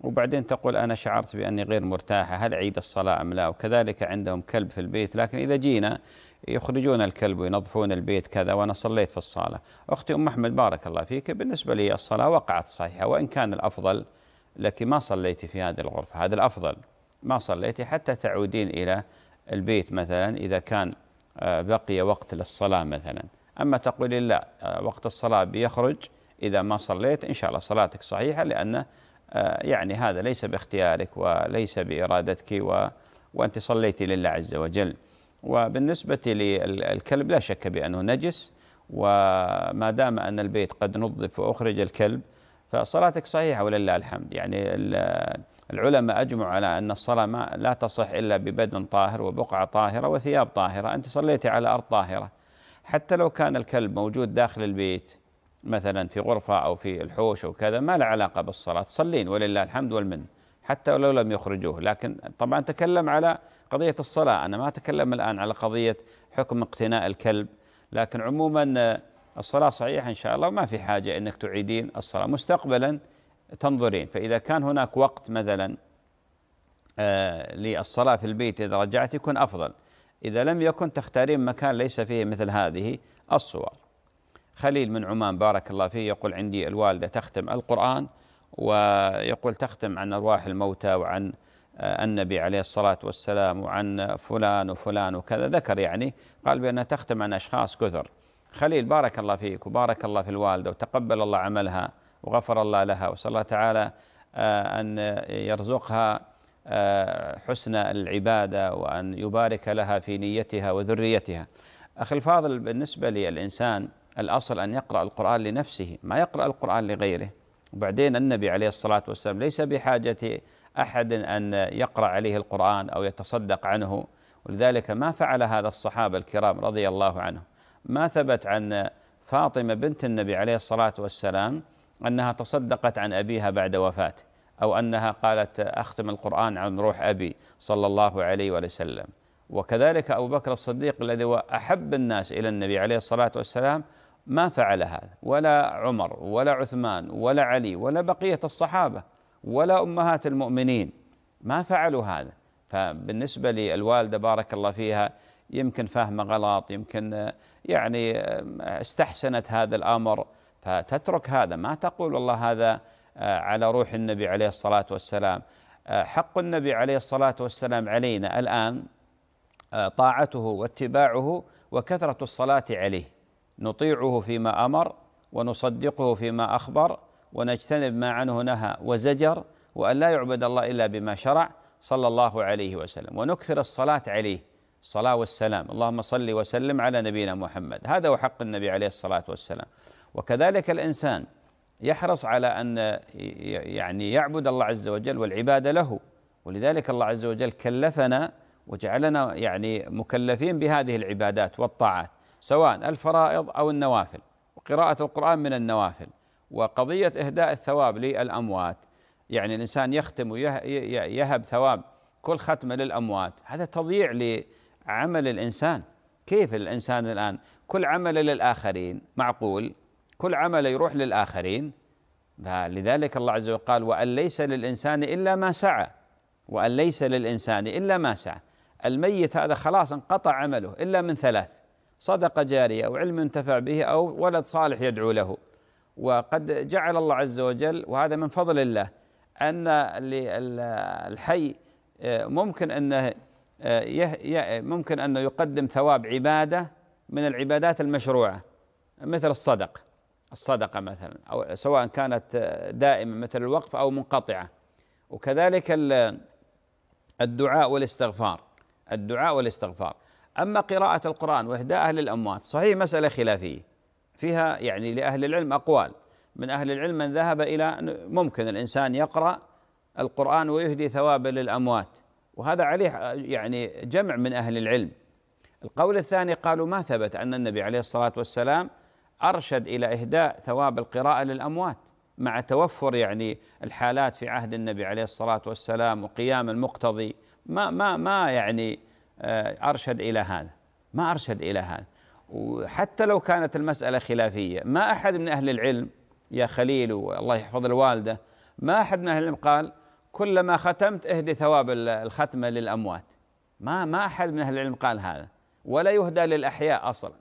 Speaker 1: وبعدين تقول أنا شعرت بأني غير مرتاحة هل أعيد الصلاة أم لا وكذلك عندهم كلب في البيت لكن إذا جينا يخرجون الكلب وينظفون البيت كذا وأنا صليت في الصالة أختي أم أحمد بارك الله فيك بالنسبة لي الصلاة وقعت صحيحة وإن كان الأفضل لك ما صليتي في هذه الغرفة هذا الأفضل ما صليتي حتى تعودين إلى البيت مثلا إذا كان آه، بقي وقت للصلاة مثلا أما تقول لا آه، وقت الصلاة بيخرج إذا ما صليت إن شاء الله صلاتك صحيحة لأن آه، يعني هذا ليس باختيارك وليس بإرادتك و... وأنت صليتي لله عز وجل وبالنسبة للكلب لا شك بأنه نجس وما دام أن البيت قد نظف وأخرج الكلب فصلاتك صحيحة ولله الحمد يعني العلماء أجمعوا على أن الصلاة ما لا تصح إلا ببدن طاهر وبقعة طاهرة وثياب طاهرة أنت صليتي على أرض طاهرة حتى لو كان الكلب موجود داخل البيت مثلا في غرفة أو في الحوش أو كذا ما له علاقة بالصلاة صلين ولله الحمد والمن حتى ولو لم يخرجوه لكن طبعا تكلم على قضية الصلاة أنا ما أتكلم الآن على قضية حكم اقتناء الكلب لكن عموما الصلاة صحيحة إن شاء الله وما في حاجة أنك تعيدين الصلاة مستقبلا تنظرين فإذا كان هناك وقت مثلا آه للصلاة في البيت إذا رجعت يكون أفضل إذا لم يكن تختارين مكان ليس فيه مثل هذه الصور خليل من عمان بارك الله فيه يقول عندي الوالدة تختم القرآن ويقول تختم عن أرواح الموتى وعن آه، النبي عليه الصلاة والسلام وعن فلان وفلان وكذا ذكر يعني قال بأنها تختم عن أشخاص كثر خليل بارك الله فيك وبارك الله في الوالدة وتقبل الله عملها وغفر الله لها وصلى الله تعالى آه، أن يرزقها آه، حسن العبادة وأن يبارك لها في نيتها وذريتها أخي الفاضل بالنسبة للإنسان الأصل أن يقرأ القرآن لنفسه ما يقرأ القرآن لغيره وبعدين النبي عليه الصلاة والسلام ليس بحاجة أحد أن يقرأ عليه القرآن أو يتصدق عنه ولذلك ما فعل هذا الصحابة الكرام رضي الله عنهم ما ثبت عن فاطمة بنت النبي عليه الصلاة والسلام أنها تصدقت عن أبيها بعد وفاته أو أنها قالت أختم القرآن عن روح أبي صلى الله عليه وسلم وكذلك أبو بكر الصديق الذي هو أحب الناس إلى النبي عليه الصلاة والسلام ما فعل هذا ولا عمر ولا عثمان ولا علي ولا بقيه الصحابه ولا امهات المؤمنين ما فعلوا هذا فبالنسبه للوالده بارك الله فيها يمكن فهمه غلط يمكن آه، يعني آه، استحسنت هذا الامر فتترك هذا ما تقول والله هذا آه، على روح النبي عليه الصلاه والسلام حق النبي عليه الصلاه والسلام علينا الان طاعته واتباعه وكثره الصلاه عليه نطيعه فيما امر ونصدقه فيما اخبر ونجتنب ما عنه نهى وزجر وان لا يعبد الله الا بما شرع صلى الله عليه وسلم ونكثر الصلاه عليه الصلاه والسلام اللهم صل وسلم على نبينا محمد هذا هو حق النبي عليه الصلاه والسلام وكذلك الانسان يحرص على ان يعني يعبد الله عز وجل والعباده له ولذلك الله عز وجل كلفنا وجعلنا يعني مكلفين بهذه العبادات والطاعات سواء الفرائض أو النوافل وقراءة القرآن من النوافل وقضية إهداء الثواب للأموات يعني الإنسان يختم ويهب ثواب كل ختمة للأموات هذا تضييع لعمل الإنسان كيف الإنسان الآن كل عمل للآخرين معقول كل عمل يروح للآخرين لذلك الله عز وجل قال وأن ليس للإنسان إلا ما سعى وأن ليس للإنسان إلا ما سعى الميت هذا خلاص انقطع عمله إلا من ثلاث صدقة جارية أو علم ينتفع به أو ولد صالح يدعو له وقد جعل الله عز وجل وهذا من فضل الله أن الحي آه، ممكن أنه آه، ممكن أنه يقدم ثواب عبادة من العبادات المشروعة مثل الصدق الصدقة مثلا أو سواء كانت آه، دائمة مثل الوقف أو منقطعة وكذلك الدعاء والاستغفار الدعاء والاستغفار أما قراءة القرآن وإهداءه للأموات صحيح مسألة خلافية فيها يعني لأهل العلم أقوال من أهل العلم من ذهب إلى ممكن الإنسان يقرأ القرآن ويهدي ثواب للأموات وهذا عليه يعني جمع من أهل العلم القول الثاني قالوا ما ثبت أن النبي عليه الصلاة والسلام أرشد إلى إهداء ثواب القراءة للأموات مع توفر يعني الحالات في عهد النبي عليه الصلاة والسلام وقيام المقتضي ما ما ما يعني آه، أرشد إلى هذا ما أرشد إلى هذا وحتى لو كانت المسألة خلافية ما أحد من أهل العلم يا خليل والله يحفظ الوالدة ما أحد من أهل العلم قال كلما ختمت اهدي ثواب الختمة للأموات ما ما أحد من أهل العلم قال هذا ولا يهدى للأحياء أصلا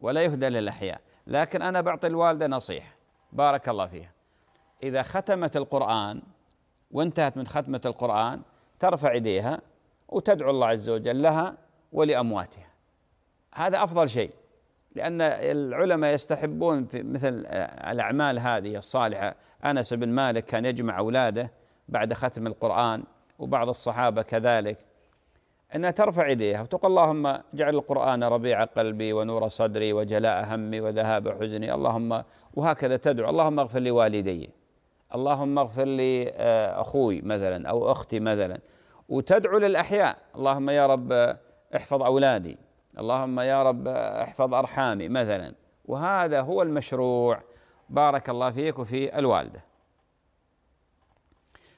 Speaker 1: ولا يهدى للأحياء لكن أنا بعطي الوالدة نصيحة بارك الله فيها إذا ختمت القرآن وانتهت من ختمة القرآن ترفع يديها وتدعو الله عز وجل لها ولأمواتها هذا أفضل شيء لأن العلماء يستحبون في مثل آه، الأعمال هذه الصالحة أنس بن مالك كان يجمع أولاده بعد ختم القرآن وبعض الصحابة كذلك أنها ترفع يديها وتقول اللهم اجعل القرآن ربيع قلبي ونور صدري وجلاء همي وذهاب حزني اللهم وهكذا تدعو اللهم اغفر لوالدي اللهم اغفر لي آه، أخوي مثلا أو أختي مثلا وتدعو للأحياء اللهم يا رب احفظ أولادي اللهم يا رب احفظ أرحامي مثلا وهذا هو المشروع بارك الله فيك وفي الوالدة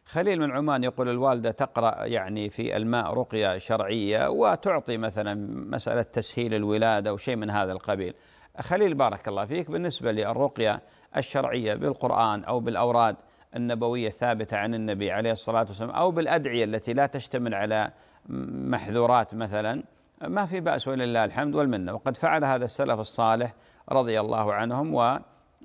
Speaker 1: خليل من عمان يقول الوالدة تقرأ يعني في الماء رقية شرعية وتعطي مثلا مسألة تسهيل الولادة وشيء من هذا القبيل خليل بارك الله فيك بالنسبة للرقية الشرعية بالقرآن أو بالأوراد النبوية ثابتة عن النبي عليه الصلاة والسلام أو بالأدعية التي لا تشتمل على محذورات مثلا ما في بأس ولله الحمد والمنة وقد فعل هذا السلف الصالح رضي الله عنهم و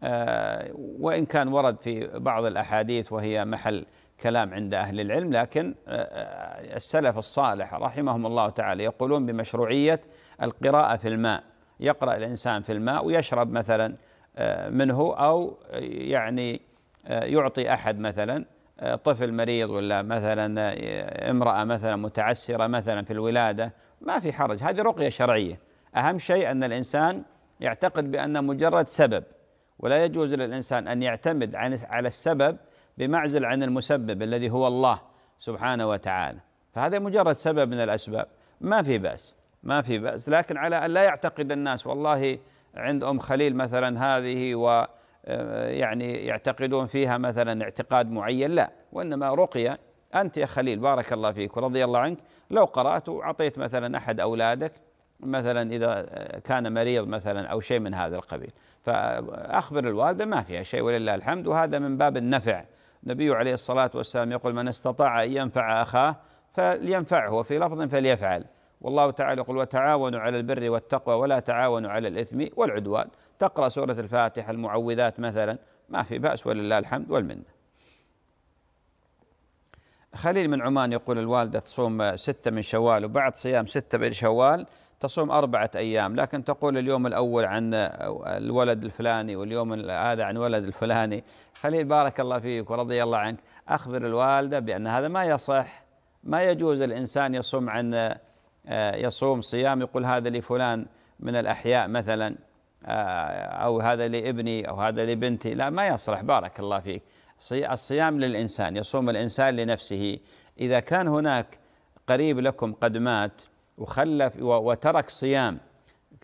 Speaker 1: آه، وإن كان ورد في بعض الأحاديث وهي محل كلام عند أهل العلم لكن آه، آه، السلف الصالح رحمهم الله تعالى يقولون بمشروعية القراءة في الماء يقرأ الإنسان في الماء ويشرب مثلا منه أو يعني آه، يعطي أحد مثلا آه، طفل مريض ولا مثلا آه، امرأة مثلا متعسرة مثلا في الولادة ما في حرج هذه رقية شرعية أهم شيء أن الإنسان يعتقد بأن مجرد سبب ولا يجوز للإنسان أن يعتمد على السبب بمعزل عن المسبب الذي هو الله سبحانه وتعالى فهذا مجرد سبب من الأسباب ما في بأس ما في بأس لكن على أن لا يعتقد الناس والله عند أم خليل مثلا هذه و آه، يعني يعتقدون فيها مثلا اعتقاد معين لا وإنما رقية أنت يا خليل بارك الله فيك ورضي الله عنك لو قرأت وأعطيت مثلا أحد أولادك مثلا إذا كان مريض مثلا أو شيء من هذا القبيل فأخبر الوالدة ما فيها شيء ولله الحمد وهذا من باب النفع النبي عليه الصلاة والسلام يقول من استطاع أن ينفع أخاه فلينفعه وفي لفظ فليفعل والله تعالى يقول وتعاونوا على البر والتقوى ولا تعاونوا على الإثم والعدوان تقرأ سورة الفاتحة المعوذات مثلا ما في بأس ولله الحمد والمنة خليل من عمان يقول الوالدة تصوم ستة من شوال وبعد صيام ستة من شوال تصوم أربعة أيام لكن تقول اليوم الأول عن الولد الفلاني واليوم هذا عن ولد الفلاني خليل بارك الله فيك ورضي الله عنك أخبر الوالدة بأن هذا ما يصح ما يجوز الإنسان يصوم عن آه، يصوم صيام يقول هذا لفلان من الأحياء مثلا آه، أو هذا لابني أو هذا لبنتي لا ما يصلح بارك الله فيك الصيام للإنسان يصوم الإنسان لنفسه إذا كان هناك قريب لكم قد مات وخلف وترك صيام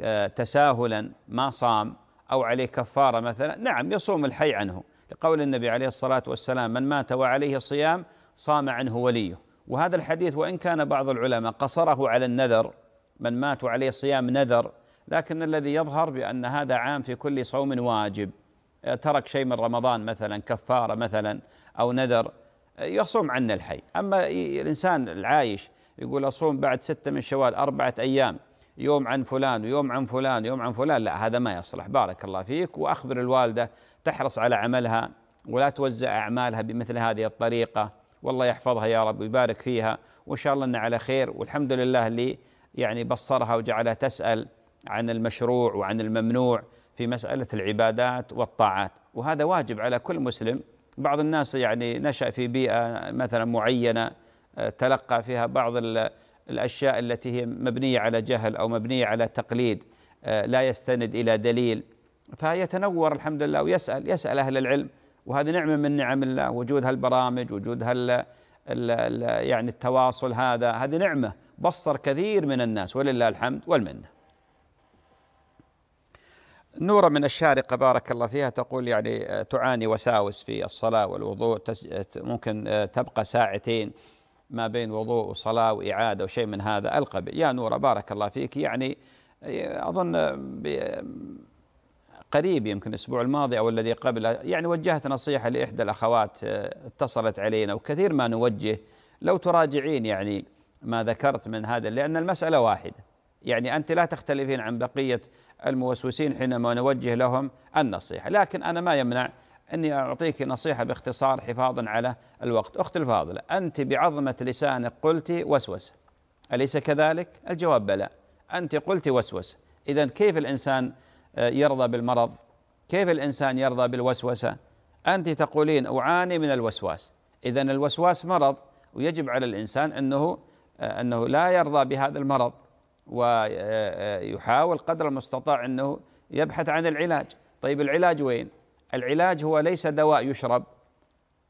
Speaker 1: آه، تساهلا ما صام أو عليه كفارة مثلا نعم يصوم الحي عنه لقول النبي عليه الصلاة والسلام من مات وعليه صيام صام عنه وليه وهذا الحديث وإن كان بعض العلماء قصره على النذر من مات وعليه صيام نذر لكن الذي يظهر بأن هذا عام في كل صوم واجب آه، ترك شيء من رمضان مثلا كفارة مثلا أو نذر آه، يصوم عنه الحي أما الإنسان العايش يقول أصوم بعد ستة من شوال أربعة أيام يوم عن فلان ويوم عن فلان ويوم عن فلان لا هذا ما يصلح بارك الله فيك وأخبر الوالدة تحرص على عملها ولا توزع أعمالها بمثل هذه الطريقة والله يحفظها يا رب ويبارك فيها وإن شاء الله أنها على خير والحمد لله اللي يعني بصرها وجعلها تسأل عن المشروع وعن الممنوع في مسألة العبادات والطاعات وهذا واجب على كل مسلم بعض الناس يعني نشأ في بيئة مثلا معينة آه، تلقى فيها بعض الأشياء التي هي مبنية على جهل أو مبنية على تقليد آه، لا يستند إلى دليل فيتنور الحمد لله ويسأل يسأل أهل العلم وهذه نعمة من نعم الله وجود هالبرامج وجود هال يعني التواصل هذا هذه نعمة بصر كثير من الناس ولله الحمد والمنه نورة من الشارقة بارك الله فيها تقول يعني آه، تعاني وساوس في الصلاة والوضوء آه، ممكن آه، تبقى ساعتين ما بين وضوء وصلاة وإعادة وشيء من هذا القبيل يا نورة بارك الله فيك يعني أظن قريب يمكن الأسبوع الماضي أو الذي قبله يعني وجهت نصيحة لإحدى الأخوات اتصلت علينا وكثير ما نوجه لو تراجعين يعني ما ذكرت من هذا لأن المسألة واحدة يعني أنت لا تختلفين عن بقية الموسوسين حينما نوجه لهم النصيحة لكن أنا ما يمنع أني أعطيك نصيحة باختصار حفاظا على الوقت أختي الفاضلة أنت بعظمة لسانك قلت وسوسة أليس كذلك؟ الجواب بلى أنت قلت وسوسة إذا كيف الإنسان آه، يرضى بالمرض؟ كيف الإنسان يرضى بالوسوسة؟ أنت تقولين أعاني من الوسواس إذا الوسواس مرض ويجب على الإنسان أنه آه، أنه لا يرضى بهذا المرض ويحاول قدر المستطاع أنه يبحث عن العلاج طيب العلاج وين؟ العلاج هو ليس دواء يشرب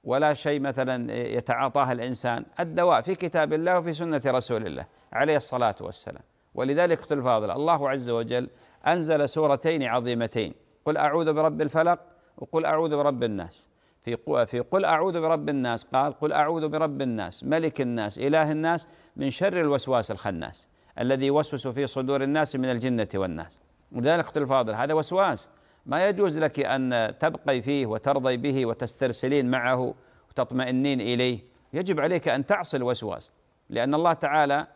Speaker 1: ولا شيء مثلا يتعاطاه الإنسان الدواء في كتاب الله وفي سنة رسول الله عليه الصلاة والسلام ولذلك اختي الفاضل الله عز وجل أنزل سورتين عظيمتين قل أعوذ برب الفلق وقل أعوذ برب الناس في في قل أعوذ برب الناس قال قل أعوذ برب الناس ملك الناس إله الناس من شر الوسواس الخناس الذي يوسوس في صدور الناس من الجنة والناس ولذلك أخت الفاضل هذا وسواس ما يجوز لك أن تبقي فيه وترضي به وتسترسلين معه وتطمئنين إليه يجب عليك أن تعصي الوسواس لأن الله تعالى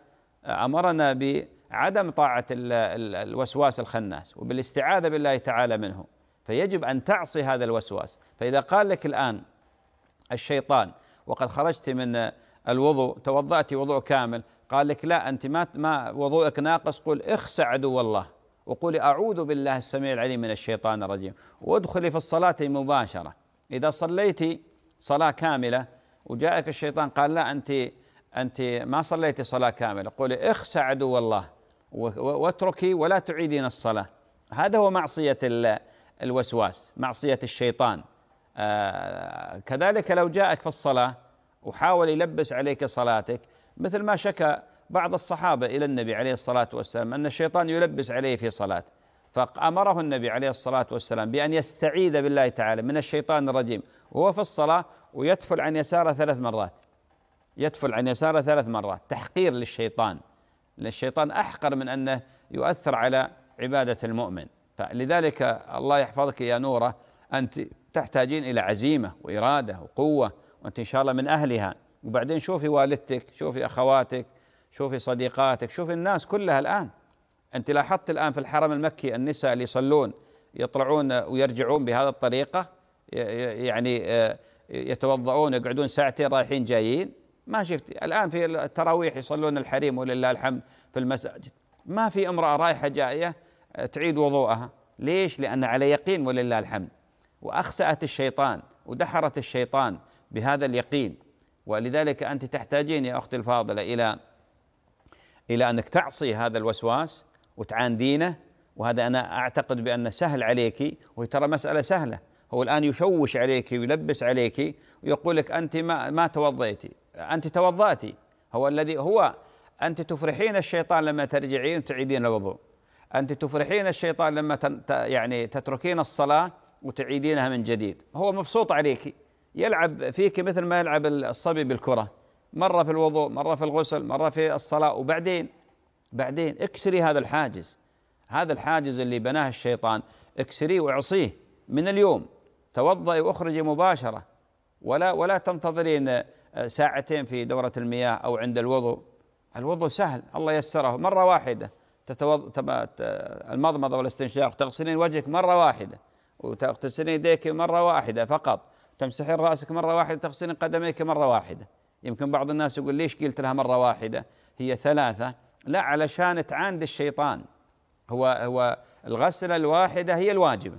Speaker 1: أمرنا بعدم طاعة الوسواس الخناس وبالاستعاذة بالله تعالى منه فيجب أن تعصي هذا الوسواس فإذا قال لك الآن الشيطان وقد خرجت من الوضوء توضأت وضوء كامل قال لك لا أنت ما ما وضوءك ناقص قل اخسع عدو الله وقولي أعوذ بالله السميع العليم من الشيطان الرجيم وادخلي في الصلاة مباشرة إذا صليت صلاة كاملة وجاءك الشيطان قال لا أنت أنت ما صليتي صلاة كاملة قولي اخسع عدو الله واتركي ولا تعيدين الصلاة هذا هو معصية الوسواس معصية الشيطان آه، كذلك لو جاءك في الصلاة وحاول يلبس عليك صلاتك مثل ما شكى بعض الصحابة إلى النبي عليه الصلاة والسلام أن الشيطان يلبس عليه في صلاة فأمره النبي عليه الصلاة والسلام بأن يستعيذ بالله تعالى من الشيطان الرجيم وهو في الصلاة ويتفل عن يساره ثلاث مرات يتفل عن يساره ثلاث مرات تحقير للشيطان لأن الشيطان أحقر من أنه يؤثر على عبادة المؤمن فلذلك الله يحفظك يا نورة أنت تحتاجين إلى عزيمة وإرادة وقوة وأنت إن شاء الله من أهلها وبعدين شوفي والدتك شوفي أخواتك شوفي صديقاتك شوفي الناس كلها الآن أنت لاحظت الآن في الحرم المكي النساء اللي يصلون يطلعون ويرجعون بهذا الطريقة يعني آه، يتوضؤون يقعدون ساعتين رايحين جايين ما شفت الآن في التراويح يصلون الحريم ولله الحمد في المساجد ما في امرأة رايحة جاية آه، تعيد وضوءها ليش؟ لأن على يقين ولله الحمد وأخسأت الشيطان ودحرت الشيطان بهذا اليقين ولذلك أنت تحتاجين يا أختي الفاضلة إلى إلى أنك تعصي هذا الوسواس وتعاندينه وهذا أنا أعتقد بأنه سهل عليك وهي ترى مسألة سهلة هو الآن يشوش عليك ويلبس عليك ويقول لك أنت ما, ما توضيتي أنت توضأتي هو الذي هو أنت تفرحين الشيطان لما ترجعين وتعيدين الوضوء أنت تفرحين الشيطان لما يعني تتركين الصلاة وتعيدينها من جديد هو مبسوط عليكي يلعب فيك مثل ما يلعب الصبي بالكرة مرة في الوضوء مرة في الغسل مرة في الصلاة وبعدين بعدين اكسري هذا الحاجز هذا الحاجز اللي بناه الشيطان اكسريه واعصيه من اليوم توضئي واخرجي مباشرة ولا ولا تنتظرين آه، ساعتين في دورة المياه أو عند الوضوء الوضوء سهل الله يسره مرة واحدة تتوض... المضمضة والاستنشاق تغسلين وجهك مرة واحدة وتغسلين يديك مرة واحدة فقط تمسحين رأسك مرة واحدة تغسلين قدميك مرة واحدة يمكن بعض الناس يقول ليش قلت لها مرة واحدة هي ثلاثة لا علشان تعاند الشيطان هو هو الغسلة الواحدة هي الواجبة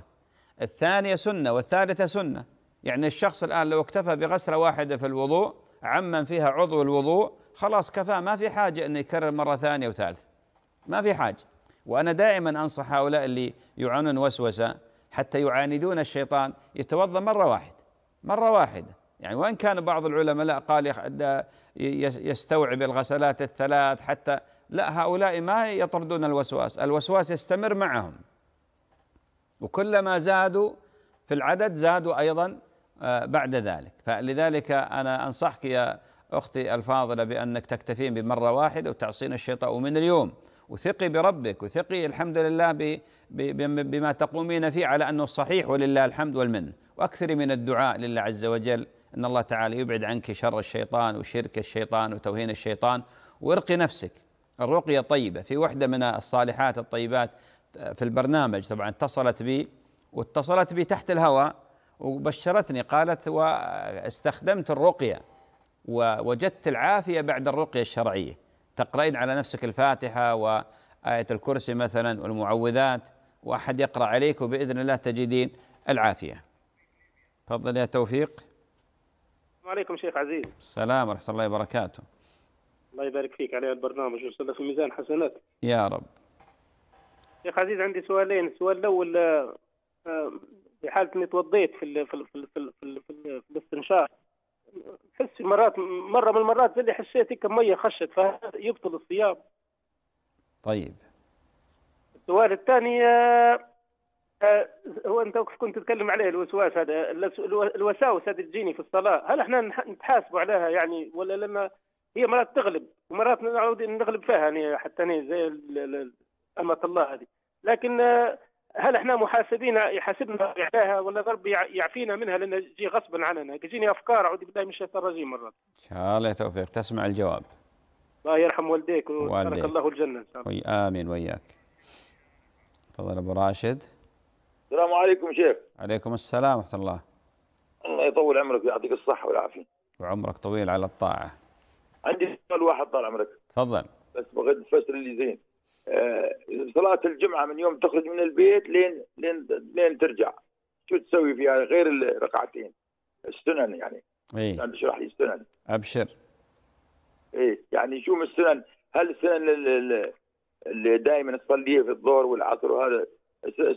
Speaker 1: الثانية سنة والثالثة سنة يعني الشخص الآن لو اكتفى بغسلة واحدة في الوضوء عمم فيها عضو الوضوء خلاص كفاه ما في حاجة أنه يكرر مرة ثانية وثالثة ما في حاجة وأنا دائما أنصح هؤلاء اللي يعانون وسوسة حتى يعاندون الشيطان يتوضأ مرة واحدة مرة واحدة يعني وإن كان بعض العلماء لا قال يستوعب الغسلات الثلاث حتى لا هؤلاء ما يطردون الوسواس الوسواس يستمر معهم وكلما زادوا في العدد زادوا أيضا آه، بعد ذلك فلذلك أنا أنصحك يا أختي الفاضلة بأنك تكتفين بمرة واحدة وتعصين الشيطان ومن اليوم وثقي بربك وثقي الحمد لله بما تقومين فيه على أنه صحيح ولله الحمد والمنه واكثري من الدعاء لله عز وجل ان الله تعالى يبعد عنك شر الشيطان وشرك الشيطان وتوهين الشيطان وارقي نفسك الرقيه طيبه في واحده من الصالحات الطيبات آه، في البرنامج طبعا اتصلت بي واتصلت بي تحت الهواء وبشرتني قالت واستخدمت آه، الرقيه ووجدت العافيه بعد الرقيه الشرعيه تقرأين على نفسك الفاتحه وآية الكرسي مثلا والمعوذات واحد يقرأ عليك وبإذن الله تجدين العافيه تفضل يا توفيق السلام
Speaker 2: عليكم شيخ عزيز
Speaker 1: السلام ورحمة الله وبركاته
Speaker 2: الله يبارك فيك على البرنامج ويرسل في ميزان حسنات يا رب شيخ عزيز عندي سؤالين السؤال الأول في آه، آه، حالة إني توضيت في الـ في الـ في الـ في, الـ في, الـ في, الـ في الاستنشاق حس مرات مرة من المرات اللي حسيت هيك مية خشت فهذا يبطل الصيام طيب السؤال الثاني آه، آه، هو انت كنت تتكلم عليه الوسواس هذا الوساوس هذه تجيني في الصلاه هل احنا نتحاسبوا عليها يعني ولا لما هي مرات تغلب ومرات نعود نغلب فيها يعني حتى أنا زي أمة الله هذه لكن آه، هل احنا محاسبين يحاسبنا عليها ولا ربي يعفينا منها لان تجي غصبا عننا تجيني افكار اعوذ بالله من الشيطان الرجيم مرات.
Speaker 1: ان شاء الله توفيق تسمع الجواب.
Speaker 2: الله يرحم والديك وبارك الله الجنه ان شاء
Speaker 1: الله. امين وياك. تفضل ابو راشد.
Speaker 2: السلام عليكم شيخ
Speaker 1: عليكم السلام ورحمة الله
Speaker 2: الله يطول عمرك ويعطيك الصحة والعافية
Speaker 1: وعمرك طويل على الطاعة
Speaker 2: عندي سؤال واحد طال عمرك تفضل بس بغيت تفسر لي زين آه صلاة الجمعة من يوم تخرج من البيت لين لين لين ترجع شو تسوي فيها غير الركعتين السنن يعني اي اشرح لي السنن ابشر اي يعني شو من السنن هل السنن اللي دائما تصليه في الظهر والعصر وهذا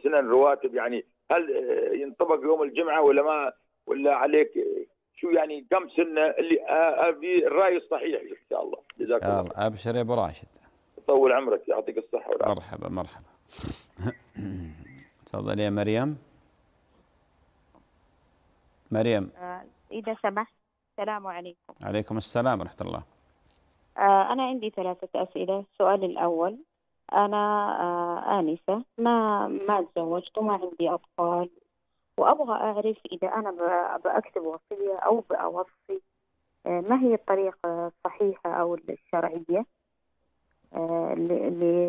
Speaker 2: سنن رواتب يعني هل آه، ينطبق يوم الجمعه ولا ما ولا عليك آه، شو يعني كم سنه اللي ابي آه، الراي الصحيح ان شاء الله جزاك الله
Speaker 1: ابشر يا ابو راشد
Speaker 2: طول عمرك يعطيك الصحه والعافيه
Speaker 1: مرحبا مرحبا تفضلي يا مريم مريم
Speaker 5: اذا سمحت السلام عليكم
Speaker 1: عليكم السلام ورحمه الله
Speaker 5: انا عندي ثلاثه اسئله السؤال الاول أنا آه، آنسة ما ما تزوجت وما عندي أطفال وأبغى أعرف إذا أنا بأكتب وصية أو بأوصي آه، ما هي الطريقة الصحيحة أو الشرعية آه،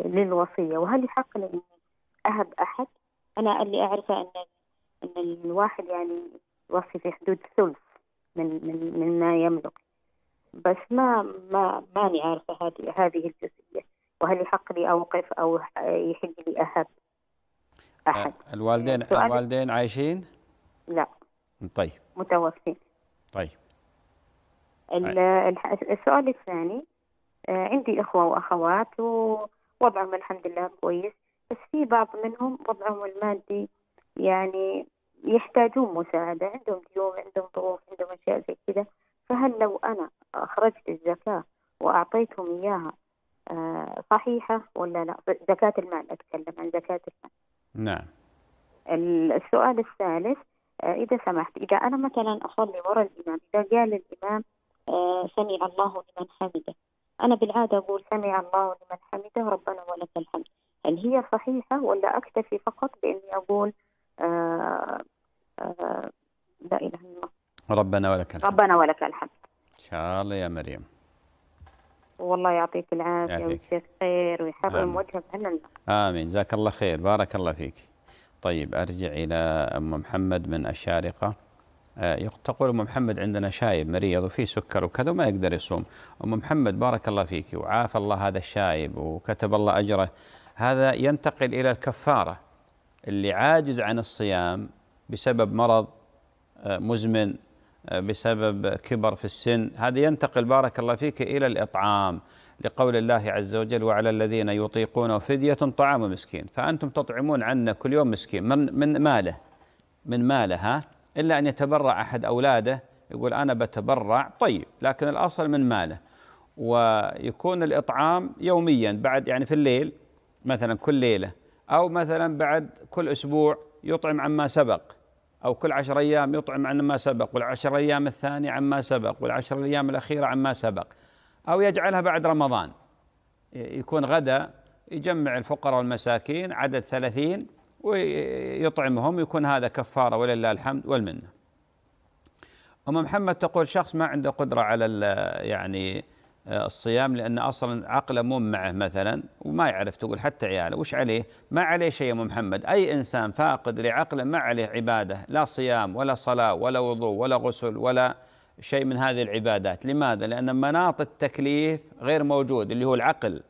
Speaker 5: للوصية وهل يحق لي أهب أحد أنا اللي أعرفه أن أن الواحد يعني يوصي في حدود ثلث من من من ما يملك بس ما ما ماني عارفة هذه هذه الجزئية وهل يحق لي أوقف أو يحق لي أحد أحد
Speaker 1: الوالدين الوالدين عايشين؟ لا طيب
Speaker 5: متوفين طيب, طيب. السؤال الثاني آه، عندي إخوة وأخوات ووضعهم الحمد لله كويس بس في بعض منهم وضعهم المادي يعني يحتاجون مساعدة عندهم ديون عندهم ظروف عندهم أشياء زي كذا فهل لو أنا أخرجت الزكاة وأعطيتهم إياها آه، صحيحة ولا لا زكاة المال أتكلم عن زكاة المال نعم السؤال الثالث آه، إذا سمحت إذا أنا مثلا أصلي وراء الإمام إذا قال الإمام آه، سمع الله لمن حمده أنا بالعادة أقول سمع الله لمن حمده ربنا ولك الحمد هل هي صحيحة ولا أكتفي فقط بإني أقول لا إله إلا الله
Speaker 1: ربنا ولك الحمد
Speaker 5: ربنا ولك الحمد
Speaker 1: إن شاء الله يا مريم
Speaker 5: والله يعطيك العافيه ويجزيك خير ويحرم وجهك هلا
Speaker 1: امين جزاك الله خير بارك الله فيك طيب ارجع الى ام محمد من الشارقه آه، تقول ام محمد عندنا شايب مريض وفيه سكر وكذا وما يقدر يصوم ام محمد بارك الله فيك وعاف الله هذا الشايب وكتب الله اجره هذا ينتقل الى الكفاره اللي عاجز عن الصيام بسبب مرض آه، مزمن بسبب كبر في السن هذا ينتقل بارك الله فيك إلى الإطعام لقول الله عز وجل وعلى الذين يطيقون فدية طعام مسكين فأنتم تطعمون عنا كل يوم مسكين من, من ماله من ماله ها إلا أن يتبرع أحد أولاده يقول أنا بتبرع طيب لكن الأصل من ماله ويكون الإطعام يوميا بعد يعني في الليل مثلا كل ليلة أو مثلا بعد كل أسبوع يطعم عما سبق أو كل عشر أيام يطعم عن ما سبق والعشر أيام الثانية عن ما سبق والعشر أيام الأخيرة عن ما سبق أو يجعلها بعد رمضان يكون غدا يجمع الفقراء والمساكين عدد ثلاثين ويطعمهم يكون هذا كفارة ولله الحمد والمنة أم محمد تقول شخص ما عنده قدرة على يعني آه، الصيام لأن أصلا عقله مو معه مثلا وما يعرف تقول حتى عياله وش عليه ما عليه شيء يا محمد أي إنسان فاقد لعقله ما عليه عبادة لا صيام ولا صلاة ولا وضوء ولا غسل ولا شيء من هذه العبادات لماذا؟ لأن مناط التكليف غير موجود اللي هو العقل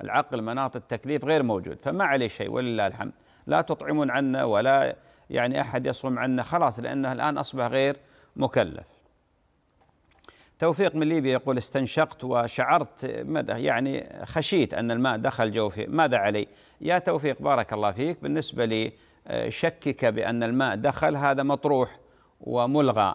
Speaker 1: العقل مناط التكليف غير موجود فما عليه شيء ولله الحمد لا تطعمون عنا ولا يعني أحد يصوم عنا خلاص لأنه الآن أصبح غير مكلف توفيق من ليبيا يقول استنشقت وشعرت ماذا يعني خشيت أن الماء دخل جوفي ماذا علي يا توفيق بارك الله فيك بالنسبة لشكك آه، بأن الماء دخل هذا مطروح وملغى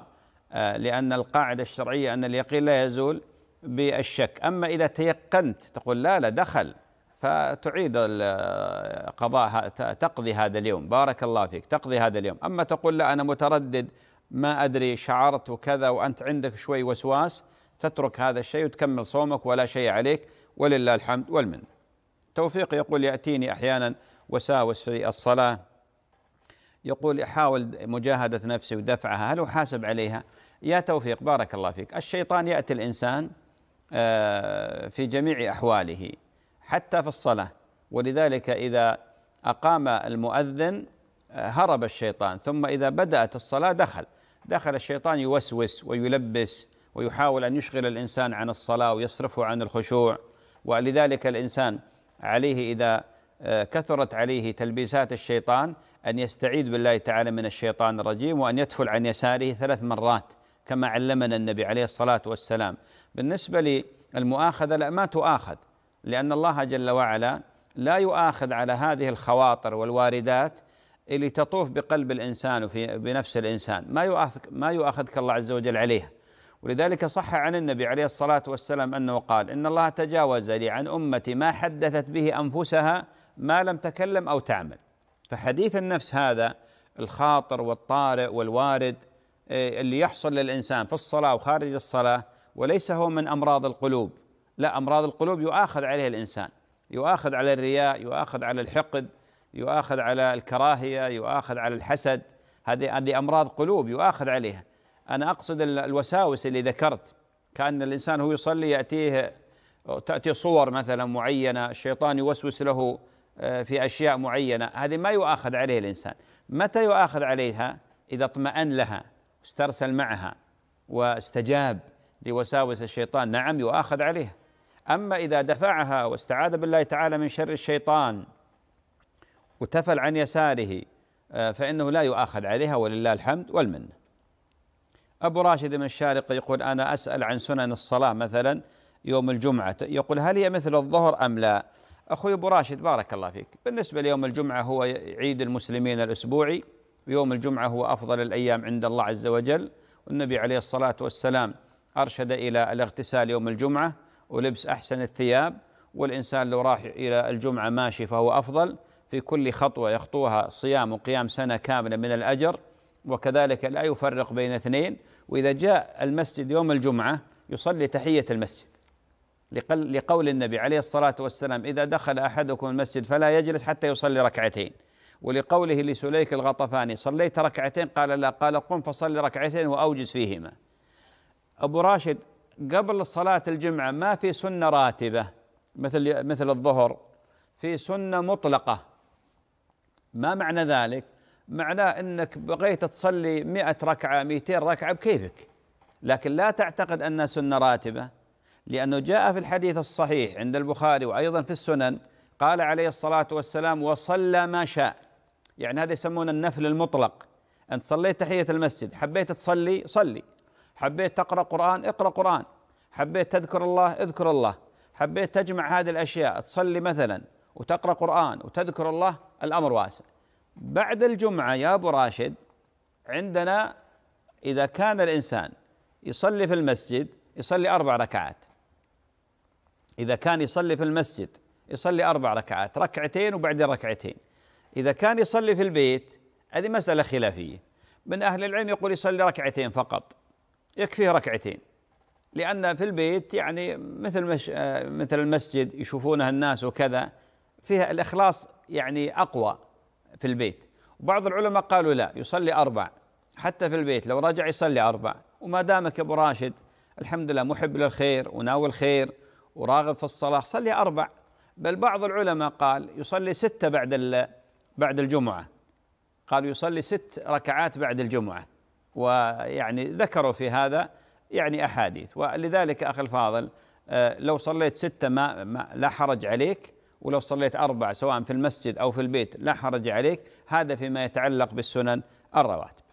Speaker 1: آه، لأن القاعدة الشرعية أن اليقين لا يزول بالشك أما إذا تيقنت تقول لا لا دخل فتعيد آه، قضاء تقضي هذا اليوم بارك الله فيك تقضي هذا اليوم أما تقول لا أنا متردد ما أدري شعرت وكذا وأنت عندك شوي وسواس تترك هذا الشيء وتكمل صومك ولا شيء عليك ولله الحمد والمن توفيق يقول يأتيني أحيانا وساوس في الصلاة يقول أحاول مجاهدة نفسي ودفعها هل أحاسب عليها يا توفيق بارك الله فيك الشيطان يأتي الإنسان آه، في جميع أحواله حتى في الصلاة ولذلك إذا أقام المؤذن آه، هرب الشيطان ثم إذا بدأت الصلاة دخل دخل الشيطان يوسوس ويلبس ويحاول ان يشغل الانسان عن الصلاه ويصرفه عن الخشوع ولذلك الانسان عليه اذا آه، كثرت عليه تلبيسات الشيطان ان يستعيذ بالله تعالى من الشيطان الرجيم وان يتفل عن يساره ثلاث مرات كما علمنا النبي عليه الصلاه والسلام بالنسبه للمؤاخذه لا ما تؤاخذ لان الله جل وعلا لا يؤاخذ على هذه الخواطر والواردات اللي تطوف بقلب الانسان وفي بنفس الانسان ما يؤاخذك ما يؤاخذك الله عز وجل عليها ولذلك صح عن النبي عليه الصلاه والسلام انه قال ان الله تجاوز لي عن امتي ما حدثت به انفسها ما لم تكلم او تعمل فحديث النفس هذا الخاطر والطارئ والوارد آه، اللي يحصل للانسان في الصلاه وخارج الصلاه وليس هو من امراض القلوب لا امراض القلوب يؤاخذ عليها الانسان يؤاخذ على الرياء يؤاخذ على الحقد يؤاخذ على الكراهيه يؤاخذ على الحسد هذه هذه امراض قلوب يؤاخذ عليها انا اقصد الوساوس اللي ذكرت كان الانسان هو يصلي ياتيه تاتي صور مثلا معينه الشيطان يوسوس له آه، في اشياء معينه هذه ما يؤاخذ عليه الانسان متى يؤاخذ عليها اذا اطمأن لها استرسل معها واستجاب لوساوس الشيطان نعم يؤاخذ عليها اما اذا دفعها واستعاذ بالله تعالى من شر الشيطان وتفل عن يساره آه، فإنه لا يؤاخذ عليها ولله الحمد والمنة أبو راشد من الشارق يقول أنا أسأل عن سنن الصلاة مثلا يوم الجمعة يقول هل هي مثل الظهر أم لا أخوي أبو راشد بارك الله فيك بالنسبة ليوم الجمعة هو عيد المسلمين الأسبوعي ويوم الجمعة هو أفضل الأيام عند الله عز وجل والنبي عليه الصلاة والسلام أرشد إلى الاغتسال يوم الجمعة ولبس أحسن الثياب والإنسان لو راح إلى الجمعة ماشي فهو أفضل في كل خطوة يخطوها صيام وقيام سنة كاملة من الأجر وكذلك لا يفرق بين اثنين وإذا جاء المسجد يوم الجمعة يصلي تحية المسجد لقول النبي عليه الصلاة والسلام إذا دخل أحدكم المسجد فلا يجلس حتى يصلي ركعتين ولقوله لسليك الغطفاني صليت ركعتين قال لا قال قم فصلي ركعتين وأوجز فيهما أبو راشد قبل صلاة الجمعة ما في سنة راتبة مثل مثل الظهر في سنة مطلقة ما معنى ذلك معناه أنك بغيت تصلي مئة ركعة 200 ركعة بكيفك لكن لا تعتقد أنها سنة راتبة لأنه جاء في الحديث الصحيح عند البخاري وأيضا في السنن قال عليه الصلاة والسلام وصلى ما شاء يعني هذا يسمونه النفل المطلق أنت صليت تحية المسجد حبيت تصلي صلي حبيت تقرأ قرآن اقرأ قرآن حبيت تذكر الله اذكر الله حبيت تجمع هذه الأشياء تصلي مثلا وتقرا قران وتذكر الله الامر واسع بعد الجمعه يا ابو راشد عندنا اذا كان الانسان يصلي في المسجد يصلي اربع ركعات اذا كان يصلي في المسجد يصلي اربع ركعات ركعتين وبعدين ركعتين اذا كان يصلي في البيت هذه مساله خلافيه من اهل العلم يقول يصلي ركعتين فقط يكفيه ركعتين لأن في البيت يعني مثل مش آه، مثل المسجد يشوفونه الناس وكذا فيها الإخلاص يعني أقوى في البيت وبعض العلماء قالوا لا يصلي أربع حتى في البيت لو رجع يصلي أربع وما دامك يا أبو راشد الحمد لله محب للخير وناوي الخير وراغب في الصلاة صلي أربع بل بعض العلماء قال يصلي ستة بعد بعد الجمعة قال يصلي ست ركعات بعد الجمعة ويعني ذكروا في هذا يعني أحاديث ولذلك أخي الفاضل آه، لو صليت ستة ما, ما لا حرج عليك ولو صليت أربع سواء في المسجد أو في البيت لا حرج عليك هذا فيما يتعلق بالسنن الرواتب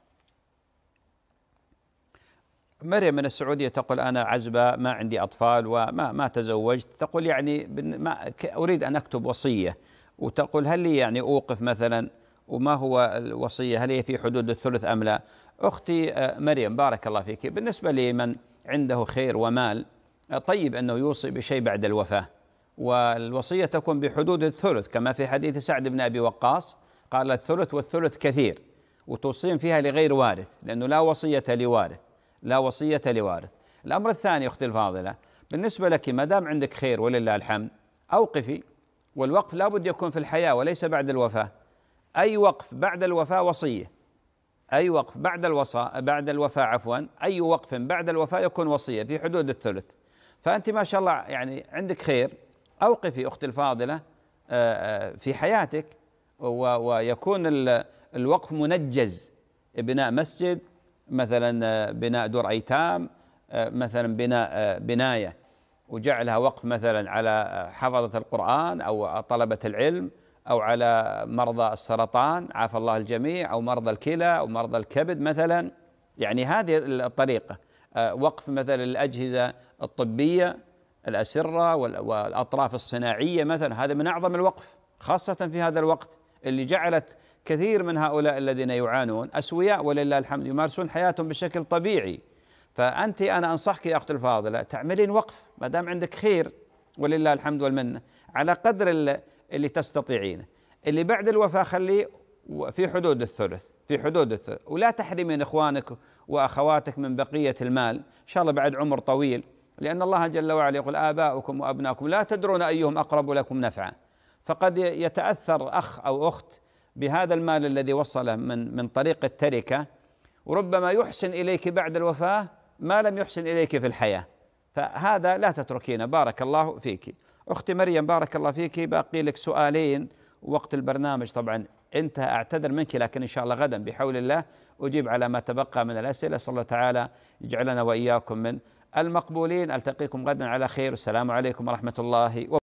Speaker 1: مريم من السعودية تقول أنا عزبة ما عندي أطفال وما ما تزوجت تقول يعني ما أريد أن أكتب وصية وتقول هل لي يعني أوقف مثلا وما هو الوصية هل هي في حدود الثلث أم لا أختي آه، مريم بارك الله فيك بالنسبة لمن عنده خير ومال آه، طيب أنه يوصي بشيء بعد الوفاة والوصية تكون بحدود الثلث كما في حديث سعد بن أبي وقاص قال الثلث والثلث كثير وتوصين فيها لغير وارث لأنه لا وصية لوارث لا وصية لوارث الأمر الثاني أختي الفاضلة بالنسبة لك ما دام عندك خير ولله الحمد أوقفي والوقف لابد يكون في الحياة وليس بعد الوفاة أي وقف بعد الوفاة وصية أي وقف بعد الوصاء بعد الوفاة عفوا أي وقف بعد الوفاة يكون وصية في حدود الثلث فأنت ما شاء الله يعني عندك خير أوقفي أختي الفاضلة آه، آه، في حياتك ويكون الوقف منجز بناء مسجد مثلا آه، بناء دور أيتام مثلا بناء بناية وجعلها وقف مثلا على حفظة القرآن أو طلبة العلم أو على مرضى السرطان عافى الله الجميع أو مرضى الكلى أو مرضى الكبد مثلا يعني هذه الطريقة وقف مثلا الأجهزة الطبية الأسرة والأطراف الصناعية مثلا هذا من أعظم الوقف خاصة في هذا الوقت اللي جعلت كثير من هؤلاء الذين يعانون أسوياء ولله الحمد يمارسون حياتهم بشكل طبيعي فأنت أنا أنصحك يا أختي الفاضلة تعملين وقف ما دام عندك خير ولله الحمد والمنة على قدر اللي, اللي تستطيعينه اللي بعد الوفاة خليه في حدود الثلث في حدود الثلث ولا تحرمين إخوانك وأخواتك من بقية المال إن شاء الله بعد عمر طويل لأن الله جل وعلا يقول آباؤكم وأبناؤكم لا تدرون أيهم أقرب لكم نفعا فقد يتأثر أخ أو أخت بهذا المال الذي وصله من من طريق التركة وربما يحسن إليك بعد الوفاة ما لم يحسن إليك في الحياة فهذا لا تتركينه بارك الله فيك أختي مريم بارك الله فيك باقي لك سؤالين وقت البرنامج طبعا أنت اعتذر منك لكن ان شاء الله غدا بحول الله اجيب على ما تبقى من الاسئله صلى الله تعالى يجعلنا واياكم من المقبولين ألتقيكم غدا على خير والسلام عليكم ورحمة الله وبركاته